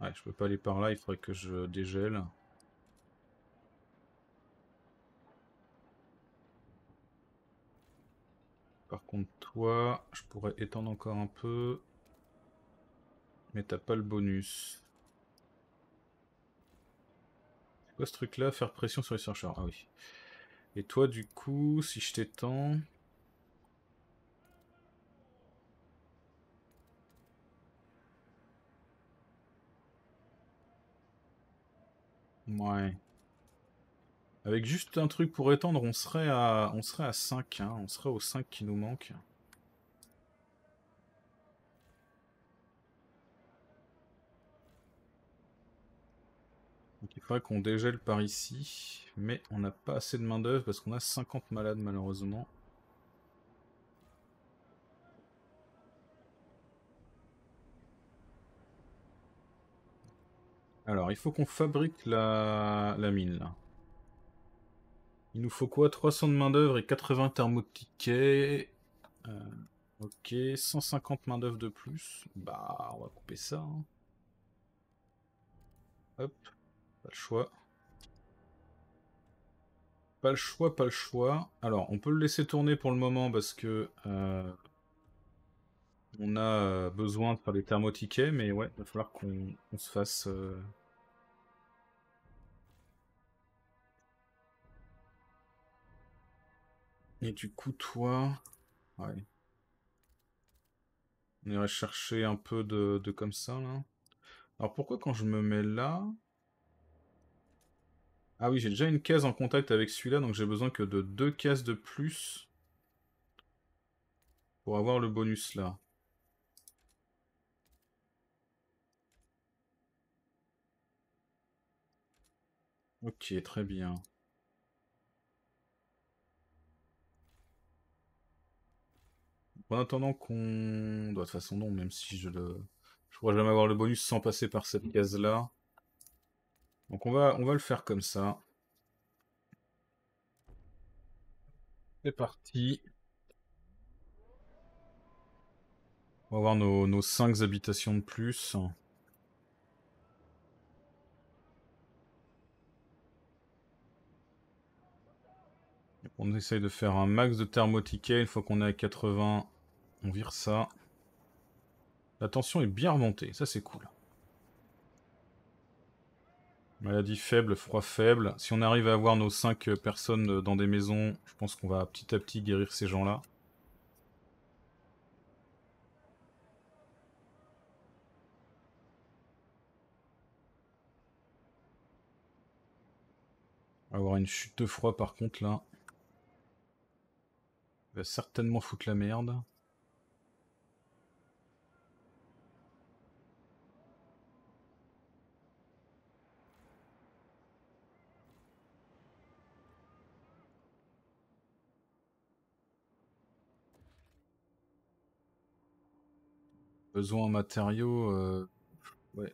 Ouais, je peux pas aller par là, il faudrait que je dégèle. Par contre, toi, je pourrais étendre encore un peu. Mais t'as pas le bonus. C'est quoi ce truc-là Faire pression sur les chercheurs. Ah oui. Et toi, du coup, si je t'étends... Ouais. Avec juste un truc pour étendre, on serait à, on serait à 5. Hein. On serait aux 5 qui nous manquent. pas qu'on dégèle par ici, mais on n'a pas assez de main d'œuvre parce qu'on a 50 malades malheureusement. Alors, il faut qu'on fabrique la... mine, là. Il nous faut quoi 300 de main-d'œuvre et 80 thermotiquets. Euh, ok, 150 main-d'œuvre de plus. Bah, on va couper ça. Hein. Hop. Pas le choix. Pas le choix, pas le choix. Alors, on peut le laisser tourner pour le moment parce que euh, on a euh, besoin de faire des thermotiquets, mais ouais, il va falloir qu'on se fasse. Euh, Et du coup, toi. Ouais. On irait chercher un peu de, de comme ça là. Alors pourquoi quand je me mets là, ah oui, j'ai déjà une case en contact avec celui-là, donc j'ai besoin que de deux cases de plus pour avoir le bonus là. Ok, très bien. En attendant qu'on... De toute façon, non, même si je le... Je pourrais jamais avoir le bonus sans passer par cette case-là. Donc on va, on va le faire comme ça. C'est parti. On va avoir nos, nos 5 habitations de plus. On essaye de faire un max de thermotiquet. Une fois qu'on est à 80, on vire ça. La tension est bien remontée, ça c'est cool. Maladie faible, froid faible. Si on arrive à avoir nos 5 personnes dans des maisons, je pense qu'on va petit à petit guérir ces gens-là. On va avoir une chute de froid par contre là. Il va certainement foutre la merde. Besoin en matériaux, euh, ouais.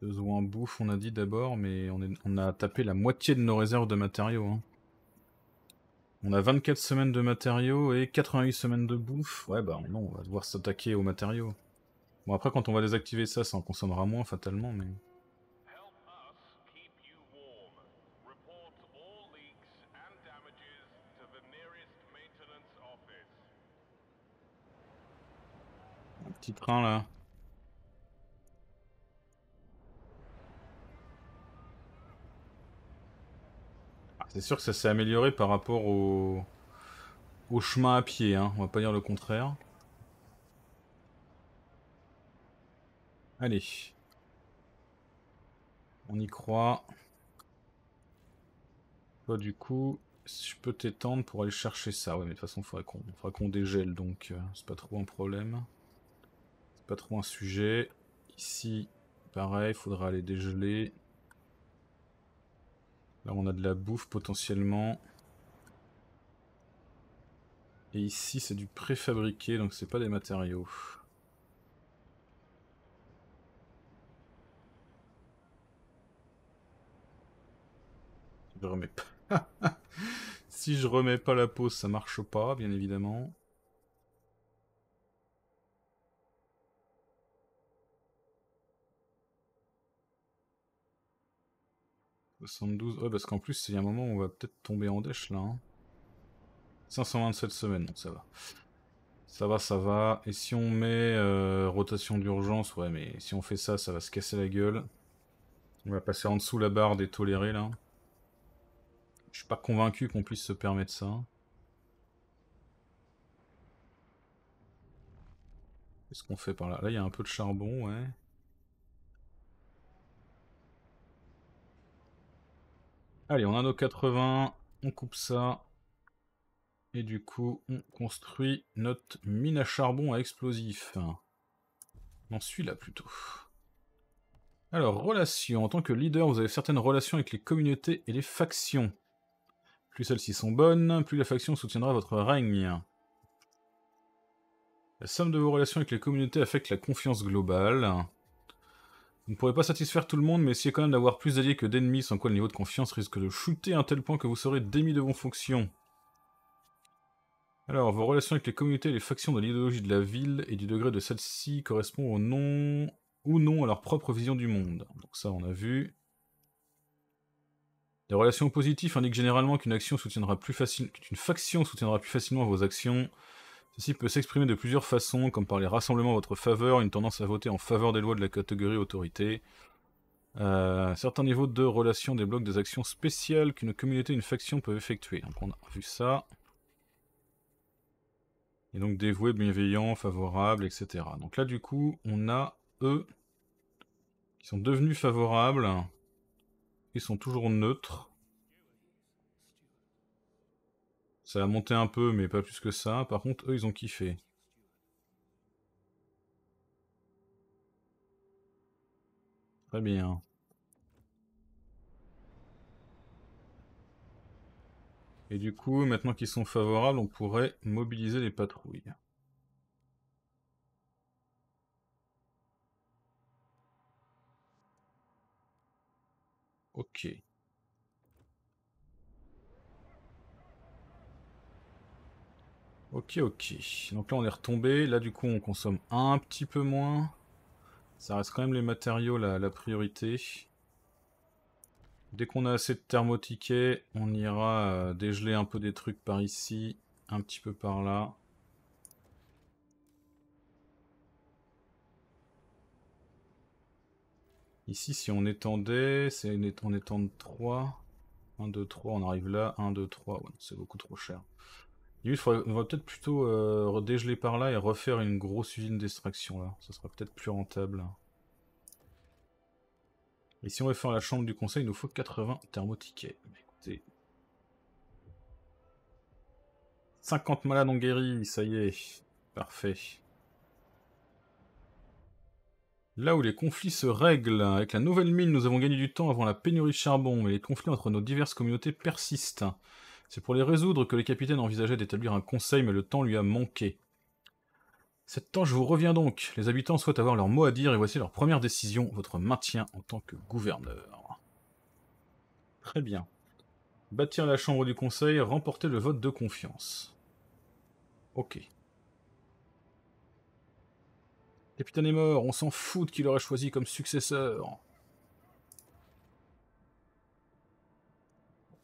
Besoin en bouffe, on a dit d'abord, mais on, a tapé la moitié de nos réserves de matériaux. Hein. On a 24 semaines de matériaux et 88 semaines de bouffe. Ouais, bah non, on va devoir s'attaquer aux matériaux. Bon, après, quand on va désactiver ça, ça en consommera moins, fatalement, mais... train là. Ah, c'est sûr que ça s'est amélioré par rapport au... chemin à pied, hein. on va pas dire le contraire. Allez. On y croit. Toi bah, du coup, je peux t'étendre pour aller chercher ça. Ouais mais de toute façon faudrait qu'on dégèle donc euh, c'est pas trop un problème pas trop un sujet. Ici, pareil, faudra aller dégeler. Là, on a de la bouffe potentiellement. Et ici, c'est du préfabriqué, donc c'est pas des matériaux. Je remets pas. (laughs) si je remets pas la peau, ça marche pas, bien évidemment. 72, ouais parce qu'en plus il y a un moment où on va peut-être tomber en dèche là. 527 hein. semaines, donc ça va. Ça va, ça va. Et si on met euh, rotation d'urgence, ouais mais si on fait ça, ça va se casser la gueule. On va passer en dessous la barre des tolérés là. Je suis pas convaincu qu'on puisse se permettre ça. Qu'est-ce qu'on fait par là Là il y a un peu de charbon, ouais. Allez, on a nos 80, on coupe ça. Et du coup, on construit notre mine à charbon à explosif. Non, celui-là plutôt. Alors, relations. En tant que leader, vous avez certaines relations avec les communautés et les factions. Plus celles-ci sont bonnes, plus la faction soutiendra votre règne. La somme de vos relations avec les communautés affecte la confiance globale. Vous ne pourrez pas satisfaire tout le monde, mais essayez quand même d'avoir plus d'alliés que d'ennemis, sans quoi le niveau de confiance risque de shooter à un tel point que vous serez démis de vos fonctions. Alors, vos relations avec les communautés et les factions de l'idéologie de la ville et du degré de celle-ci correspondent au non ou non à leur propre vision du monde. Donc ça, on a vu. Les relations positives indiquent généralement qu'une action soutiendra plus facilement qu'une faction soutiendra plus facilement vos actions Ceci peut s'exprimer de plusieurs façons, comme par les rassemblements à votre faveur, une tendance à voter en faveur des lois de la catégorie autorité, euh, certains niveaux de relation blocs des actions spéciales qu'une communauté, une faction peut effectuer. Donc on a vu ça. Et donc dévoué, bienveillant, favorable, etc. Donc là du coup, on a eux qui sont devenus favorables. Ils sont toujours neutres. Ça a monté un peu, mais pas plus que ça. Par contre, eux, ils ont kiffé. Très bien. Et du coup, maintenant qu'ils sont favorables, on pourrait mobiliser les patrouilles. Ok. Ok, ok. Donc là, on est retombé. Là, du coup, on consomme un petit peu moins. Ça reste quand même les matériaux, la, priorité. Dès qu'on a assez de thermotiquets, on ira euh, dégeler un peu des trucs par ici, un petit peu par là. Ici, si on étendait, c'est on de 3. 1, 2, 3, on arrive là. 1, 2, 3, c'est beaucoup trop cher. Il faudrait, peut-être plutôt euh, dégeler par là et refaire une grosse usine d'extraction là. Ça sera peut-être plus rentable. Et si on veut faire la chambre du conseil, il nous faut 80 thermotiquets. Bah, écoutez. 50 malades ont guéri, ça y est. Parfait. Là où les conflits se règlent, avec la nouvelle mine, nous avons gagné du temps avant la pénurie de charbon, mais les conflits entre nos diverses communautés persistent. C'est pour les résoudre que le capitaine envisageait d'établir un conseil, mais le temps lui a manqué. Cet temps, je vous reviens donc. Les habitants souhaitent avoir leur mot à dire et voici leur première décision, votre maintien en tant que gouverneur. Très bien. Bâtir la chambre du conseil, remporter le vote de confiance. Ok. Capitaine est mort, on s'en fout de qui l'aurait choisi comme successeur.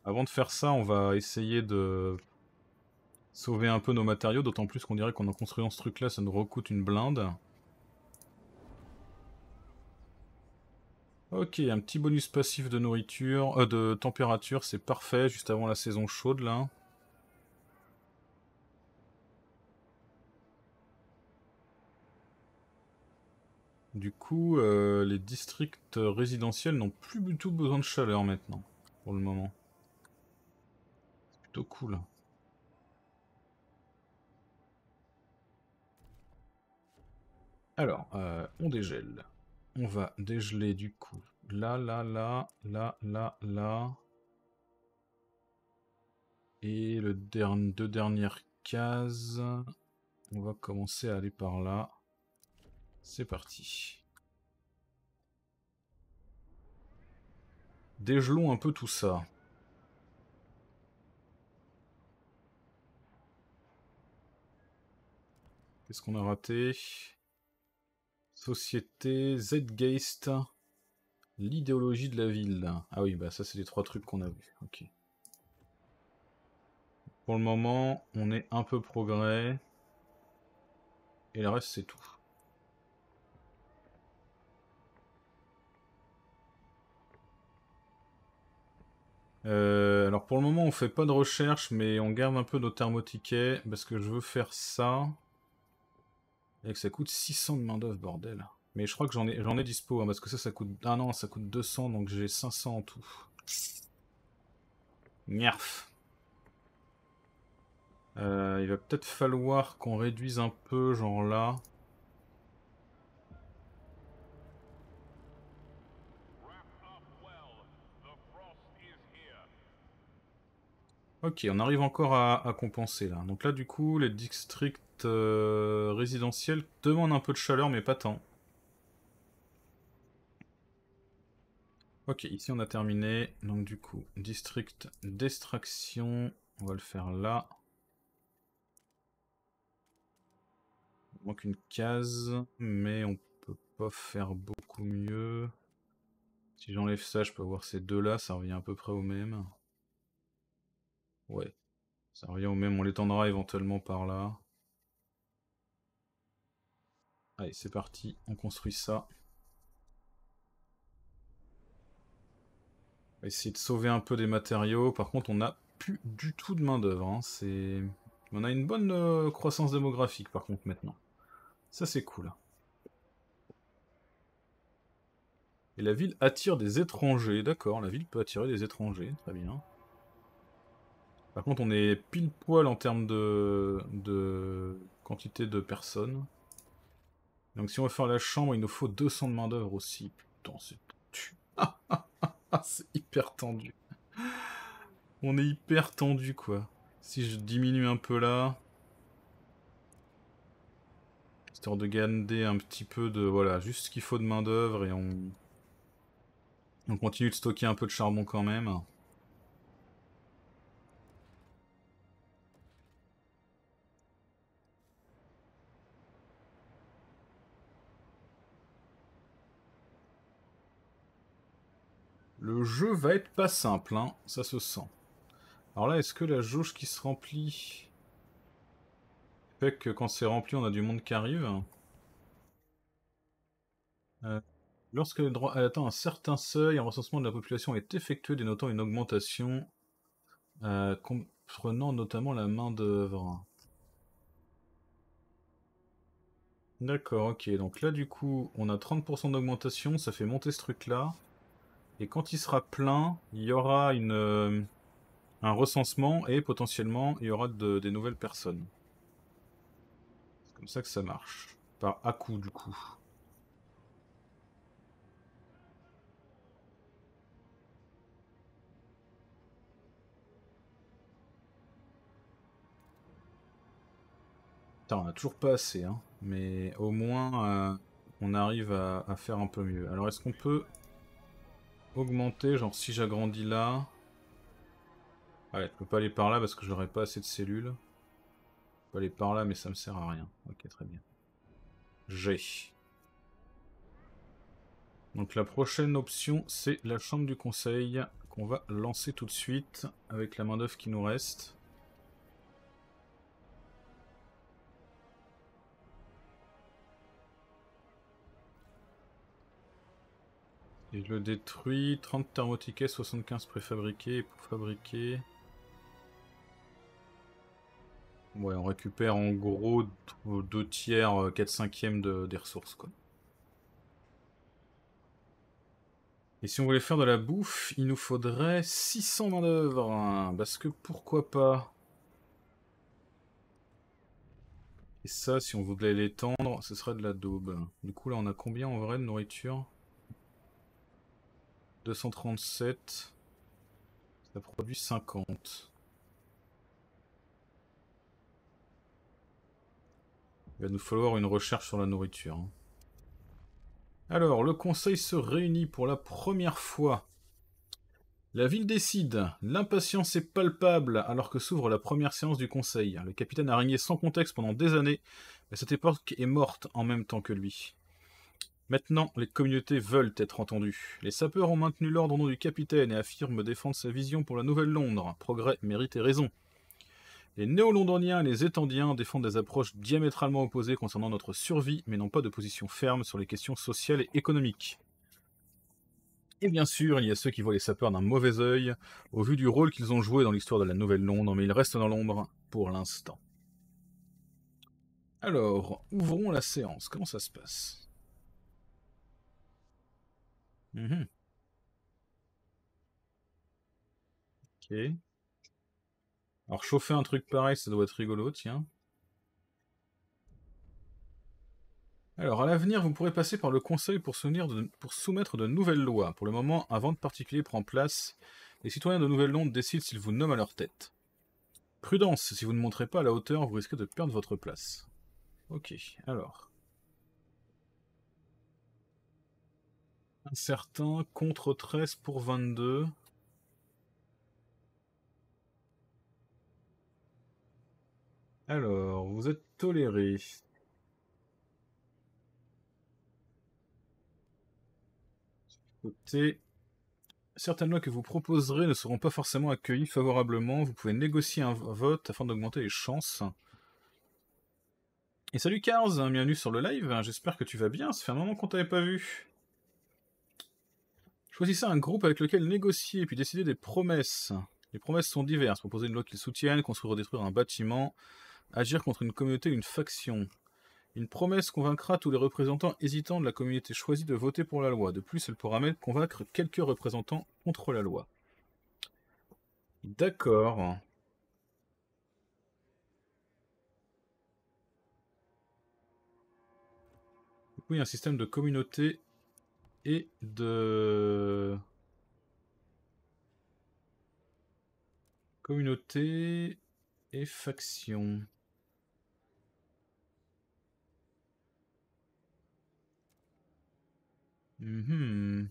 Avant de faire ça, on va essayer de sauver un peu nos matériaux, d'autant plus qu'on dirait qu'en construisant ce truc-là, ça nous recoute une blinde. Ok, un petit bonus passif de nourriture, euh, de température, c'est parfait, juste avant la saison chaude là. Du coup, euh, les districts résidentiels n'ont plus du tout besoin de chaleur maintenant, pour le moment cool. Alors, euh, on dégèle. On va dégeler du coup. Là, là, là, là, là, là. Et le dernier, deux dernières cases. On va commencer à aller par là. C'est parti. Dégelons un peu tout ça. Qu'est-ce qu'on a raté Société z L'idéologie de la ville. Ah oui, bah ça c'est les trois trucs qu'on a vus. Ok. Pour le moment, on est un peu progrès. Et le reste c'est tout. Euh, alors pour le moment on fait pas de recherche mais on garde un peu nos thermotiquets parce que je veux faire ça que ça coûte 600 de main d'œuvre, bordel. Mais je crois que j'en ai, j'en ai dispo, hein, parce que ça, ça coûte un ah an, ça coûte 200, donc j'ai 500 en tout. Merf. Euh, il va peut-être falloir qu'on réduise un peu, genre là. Ok, on arrive encore à, à compenser là. Donc là, du coup, les districts euh, Résidentiel demande un peu de chaleur, mais pas tant. Ok, ici on a terminé. Donc du coup, district d'extraction on va le faire là. Il manque une case, mais on peut pas faire beaucoup mieux. Si j'enlève ça, je peux avoir ces deux-là, ça revient à peu près au même. Ouais, ça revient au même, on l'étendra éventuellement par là. Allez, c'est parti, on construit ça. On va essayer de sauver un peu des matériaux. Par contre, on n'a plus du tout de main-d'œuvre. Hein. On a une bonne euh, croissance démographique, par contre, maintenant. Ça, c'est cool. Et la ville attire des étrangers. D'accord, la ville peut attirer des étrangers. Très bien. Par contre, on est pile poil en termes de, de quantité de personnes. Donc si on veut faire la chambre, il nous faut 200 de main d'œuvre aussi. Putain, c'est (laughs) c'est hyper tendu. On est hyper tendu, quoi. Si je diminue un peu là... Histoire de gagner un petit peu de... Voilà, juste ce qu'il faut de main d'œuvre et on... On continue de stocker un peu de charbon quand même. jeu va être pas simple, hein. ça se sent. Alors là, est-ce que la jauge qui se remplit... fait que quand c'est rempli, on a du monde qui arrive euh, Lorsque le droit atteint un certain seuil, un recensement de la population est effectué, dénotant une augmentation euh, comprenant notamment la main d'œuvre. D'accord, ok. Donc là, du coup, on a 30% d'augmentation, ça fait monter ce truc-là. Et quand il sera plein, il y aura une, euh, un recensement et potentiellement il y aura des nouvelles personnes. C'est comme ça que ça marche. Par à-coup du coup. on a toujours pas assez, hein. Mais au moins, euh, on arrive à faire un peu mieux. Alors, est-ce qu'on peut augmenter, genre si j'agrandis là... ouais, je peux pas aller par là parce que j'aurais pas assez de cellules. Je peux aller par là mais ça me sert à rien. Ok, très bien. J'ai. Donc la prochaine option, c'est la chambre du conseil qu'on va lancer tout de suite avec la main d'œuvre qui nous reste. Et je le détruit, 30 thermotiquets, 75 préfabriqués, et pour fabriquer... Ouais, on récupère en gros 2 tiers, 4 euh, cinquièmes des ressources, quoi. Et si on voulait faire de la bouffe, il nous faudrait 600 main d'œuvre, parce que pourquoi pas Et ça, si on voulait l'étendre, ce serait de la daube. Du coup, là, on a combien en vrai de nourriture 237. Ça produit 50. Il va nous falloir une recherche sur la nourriture. Hein. Alors, le conseil se réunit pour la première fois. La ville décide. L'impatience est palpable alors que s'ouvre la première séance du conseil. Le capitaine a régné sans contexte pendant des années, mais cette époque est morte en même temps que lui. Maintenant, les communautés veulent être entendues. Les sapeurs ont maintenu l'ordre au nom du capitaine et affirment défendre sa vision pour la nouvelle Londres. Progrès, mérite et raison. Les néo-londoniens et les étendiens défendent des approches diamétralement opposées concernant notre survie, mais n'ont pas de position ferme sur les questions sociales et économiques. Et bien sûr, il y a ceux qui voient les sapeurs d'un mauvais œil, au vu du rôle qu'ils ont joué dans l'histoire de la Nouvelle Londres, mais ils restent dans l'ombre pour l'instant. Alors, ouvrons la séance, comment ça se passe Mm-hmm. Ok. Alors chauffer un truc pareil, ça doit être rigolo, tiens. Alors, à l'avenir, vous pourrez passer par le Conseil pour, soumettre de nouvelles lois. Pour le moment, un vent particulier prend place. Les citoyens de Nouvelle-Londe décident s'ils vous nomment à leur tête. Prudence, si vous ne montrez pas à la hauteur, vous risquez de perdre votre place. Ok, alors... Certains, contre 13 pour 22. Alors, vous êtes toléré. certaines lois que vous proposerez ne seront pas forcément accueillies favorablement. Vous pouvez négocier un vote afin d'augmenter les chances. Et salut Cars, bienvenue sur le live. J'espère que tu vas bien. Ça fait un moment qu'on t'avait pas vu. Choisissez un groupe avec lequel négocier, puis décider des promesses. Les promesses sont diverses. Proposer une loi qu'ils soutiennent, construire ou détruire un bâtiment, agir contre une communauté ou une faction. Une promesse convaincra tous les représentants hésitants de la communauté choisie de voter pour la loi. De plus, elle pourra même convaincre quelques représentants contre la loi. D'accord. Oui, un système de communauté et de communauté et faction. Mmh.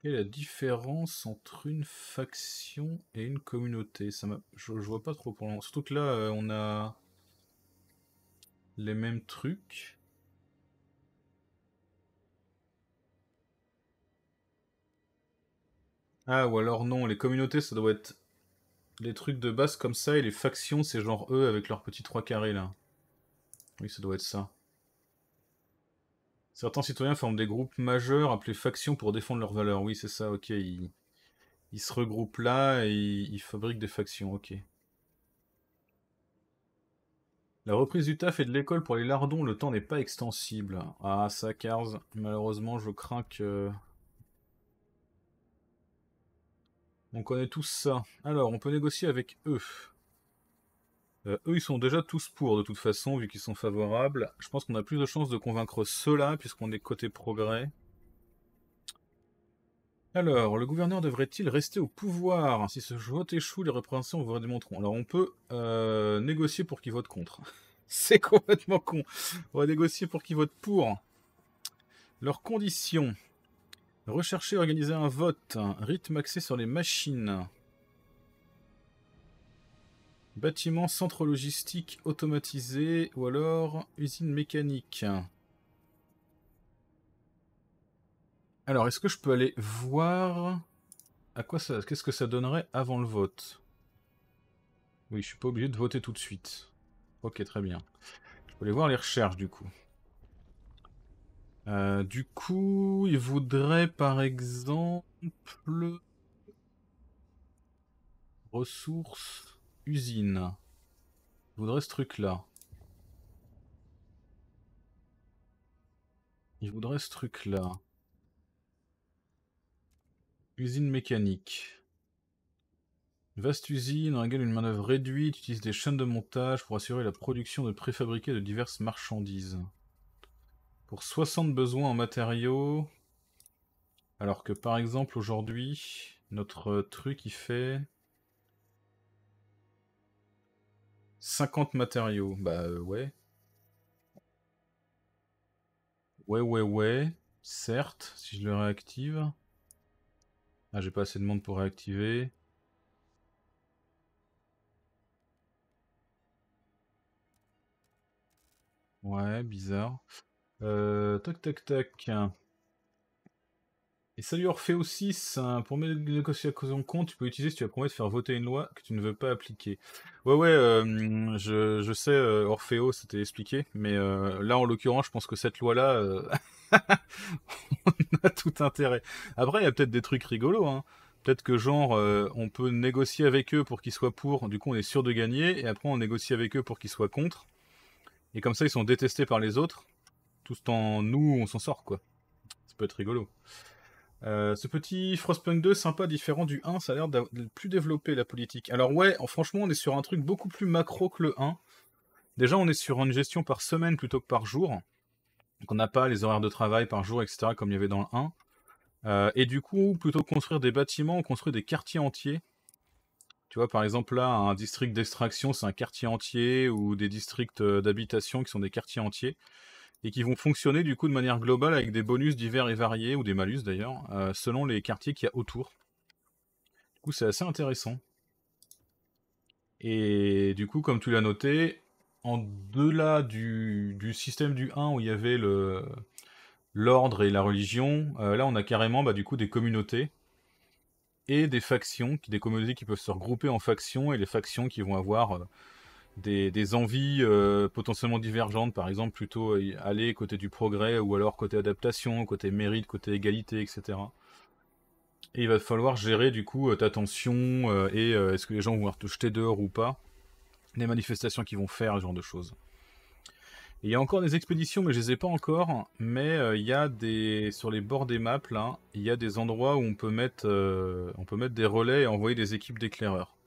Quelle est la différence entre une faction et une communauté Ça je, vois pas trop pour l'instant. Surtout que là, euh, on a les mêmes trucs. Ah, ou alors non, les communautés, ça doit être les trucs de base comme ça, et les factions, c'est genre eux avec leurs petits trois carrés là. Oui, ça doit être ça. Certains citoyens forment des groupes majeurs appelés factions pour défendre leurs valeurs. Oui, c'est ça, ok. Ils, se regroupent là et ils fabriquent des factions, ok. La reprise du taf et de l'école pour les lardons, le temps n'est pas extensible. Ah, ça, Cars, malheureusement, je crains que... On connaît tous ça. Alors, on peut négocier avec eux. Euh, eux, ils sont déjà tous pour, de toute façon, vu qu'ils sont favorables. Je pense qu'on a plus de chances de convaincre ceux-là, puisqu'on est côté progrès. Alors, le gouverneur devrait-il rester au pouvoir Si ce vote échoue, les représentants vous démontreront. Alors, on peut euh, négocier pour qu'il vote contre. (laughs) C'est complètement con. On va négocier pour qu'ils vote pour. Leurs conditions. Rechercher et organiser un vote. Rythme axé sur les machines. Bâtiment, centre logistique automatisé ou alors usine mécanique. Alors, est-ce que je peux aller voir à quoi ça, qu'est-ce que ça donnerait avant le vote Oui, je suis pas obligé de voter tout de suite. Ok, très bien. Je peux aller voir les recherches du coup. Euh, du coup, il voudrait par exemple ressources usine. Il voudrait ce truc-là. Il voudrait ce truc-là. Usine mécanique. vaste usine dans une manœuvre réduite utilise des chaînes de montage pour assurer la production de préfabriqués de diverses marchandises. Pour 60 besoins en matériaux, alors que par exemple aujourd'hui, notre truc il fait 50 matériaux. Bah euh, ouais. Ouais ouais ouais, certes, si je le réactive. Ah, j'ai pas assez de monde pour réactiver. Ouais, bizarre. Euh, tac, tac, tac. Et salut Orpheo 6, hein, pour les négociations compte, tu peux utiliser si tu as promis de faire voter une loi que tu ne veux pas appliquer. Ouais, ouais, euh, je, je, sais, euh, Orpheo, c'était expliqué, mais euh, là, en l'occurrence, je pense que cette loi-là, euh, (laughs) on a tout intérêt. Après, il y a peut-être des trucs rigolos, hein. Peut-être que genre, on peut négocier avec eux pour qu'ils soient pour, du coup on est sûr de gagner, et après on négocie avec eux pour qu'ils soient contre. Et comme ça ils sont détestés par les autres, tout en nous on s'en sort quoi. Ça peut être rigolo. Euh, ce petit Frostpunk 2 sympa, différent du 1, ça a l'air de plus développer la politique. Alors ouais, franchement, on est sur un truc beaucoup plus macro que le 1. Déjà, on est sur une gestion par semaine plutôt que par jour. Donc on n'a pas les horaires de travail par jour, etc., comme il y avait dans le 1. Euh, et du coup, plutôt que construire des bâtiments, on construit des quartiers entiers. Tu vois, par exemple, là, un district d'extraction, c'est un quartier entier, ou des districts euh, d'habitation qui sont des quartiers entiers et qui vont fonctionner du coup de manière globale avec des bonus divers et variés, ou des malus d'ailleurs, euh, selon les quartiers qu'il y a autour. Du coup, c'est assez intéressant. Et du coup, comme tu l'as noté, en delà du, système du 1 où il y avait l'ordre et la religion, euh, là on a carrément bah, du coup des communautés et des factions, des communautés qui peuvent se regrouper en factions et les factions qui vont avoir euh, des, envies euh, potentiellement divergentes, par exemple plutôt euh, aller côté du progrès ou alors côté adaptation, côté mérite, côté égalité, etc. Et il va falloir gérer du coup euh, ta tension et est-ce que les gens vont te jeter dehors ou pas, les manifestations qui vont faire, ce genre de choses. Il y a encore des expéditions, mais je les ai pas encore. Mais il y a des sur les bords des maps il y a des endroits où on peut mettre, on peut mettre des relais et envoyer des équipes d'éclaireurs.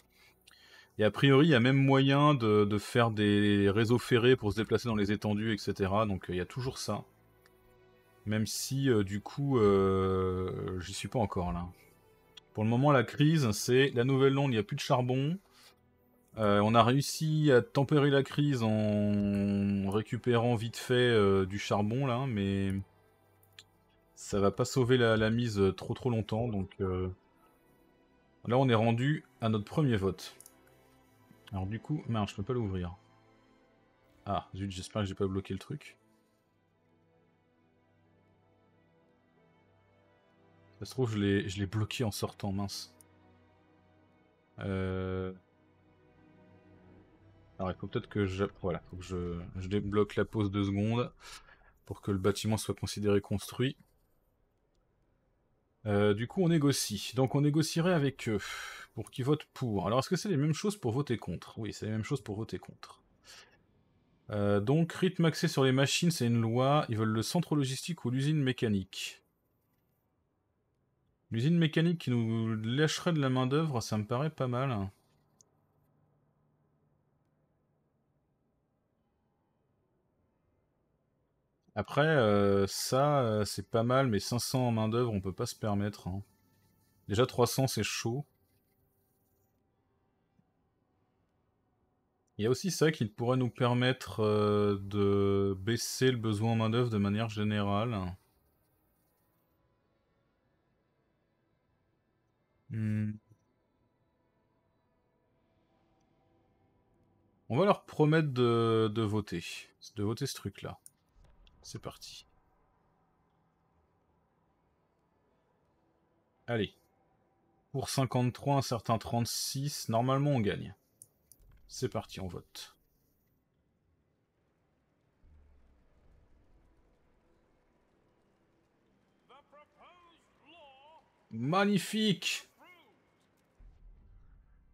Et a priori, il y a même moyen de, faire des réseaux ferrés pour se déplacer dans les étendues, etc. Donc euh, il y a toujours ça. Même si, euh, du coup, euh, j'y suis pas encore là. Pour le moment, la crise, c'est la Nouvelle-Onde, il n'y a plus de charbon. on a réussi à tempérer la crise en récupérant vite fait du charbon là, mais ça va pas sauver la, mise trop trop longtemps. Donc là, on est rendu à notre premier vote. Alors du coup, merde, je peux pas l'ouvrir. Ah, zut, j'espère que j'ai pas bloqué le truc. Ça se trouve, je l'ai bloqué en sortant, mince. Euh... Alors il faut peut-être que je... Voilà, je débloque la pause deux secondes pour que le bâtiment soit considéré construit. Euh, du coup, on négocie. Donc, on négocierait avec eux pour qu'ils votent pour. Alors, est-ce que c'est les mêmes choses pour voter contre Oui, c'est les mêmes choses pour voter contre. Euh, donc, rythme axé sur les machines, c'est une loi. Ils veulent le centre logistique ou l'usine mécanique. L'usine mécanique qui nous lâcherait de la main-d'œuvre, ça me paraît pas mal. Après, euh, ça, euh, c'est pas mal, mais 500 en main-d'œuvre, on peut pas se permettre. Hein. Déjà 300, c'est chaud. Il y a aussi ça qui pourrait nous permettre euh, de baisser le besoin en main-d'œuvre de manière générale. Hmm. On va leur promettre de voter, de voter ce truc-là. C'est parti. Allez. Pour 53, un certain 36. Normalement, on gagne. C'est parti, on vote. Magnifique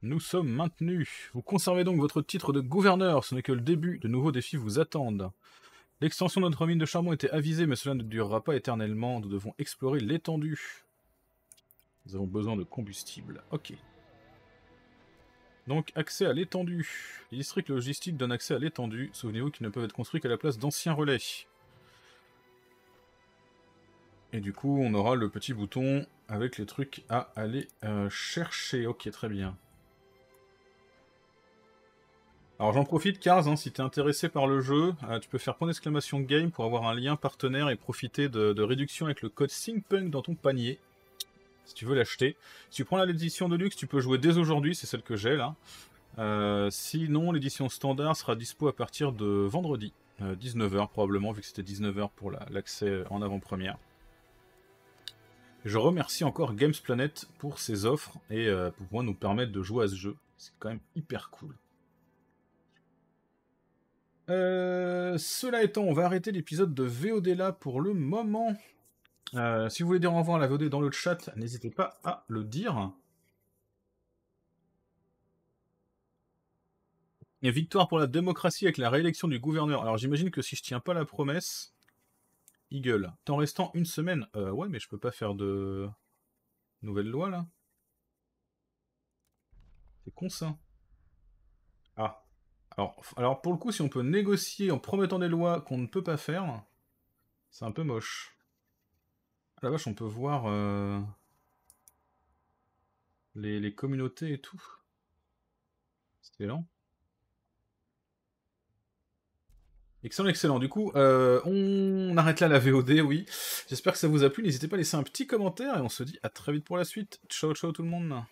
Nous sommes maintenus. Vous conservez donc votre titre de gouverneur. Ce n'est que le début. De nouveaux défis vous attendent. L'extension de notre mine de charbon était avisée, mais cela ne durera pas éternellement. Nous devons explorer l'étendue. Nous avons besoin de combustible. Ok. Donc, accès à l'étendue. Les districts logistiques donnent accès à l'étendue. Souvenez-vous qu'ils ne peuvent être construits qu'à la place d'anciens relais. Et du coup, on aura le petit bouton avec les trucs à aller euh, chercher. Ok, très bien. Alors j'en profite, Cars, hein, si es intéressé par le jeu, euh, tu peux faire point d'exclamation game pour avoir un lien partenaire et profiter de, réduction avec le code SYNCPUNK dans ton panier. Si tu veux l'acheter. Si tu prends l'édition de luxe, tu peux jouer dès aujourd'hui, c'est celle que j'ai là. Euh, sinon, l'édition standard sera dispo à partir de vendredi, 19h euh, probablement, vu que c'était 19h pour l'accès en avant-première. Je remercie encore Games Planet pour ses offres et pour pouvoir nous permettre de jouer à ce jeu. C'est quand même hyper cool. Euh, cela étant, on va arrêter l'épisode de VOD là pour le moment. Euh, si vous voulez dire au à la VOD dans le chat, n'hésitez pas à le dire. victoire pour la démocratie avec la réélection du gouverneur. Alors j'imagine que si je tiens pas la promesse, Eagle, T'en restant une semaine. Euh, ouais, mais je peux pas faire de nouvelle loi là. C'est con ça. Alors, pour le coup, si on peut négocier en promettant des lois qu'on ne peut pas faire, c'est un peu moche. À la vache, on peut voir euh, les, communautés et tout. C'était lent. Excellent, excellent. Du coup, euh, on arrête là la VOD, oui. J'espère que ça vous a plu. N'hésitez pas à laisser un petit commentaire et on se dit à très vite pour la suite. Ciao, ciao tout le monde.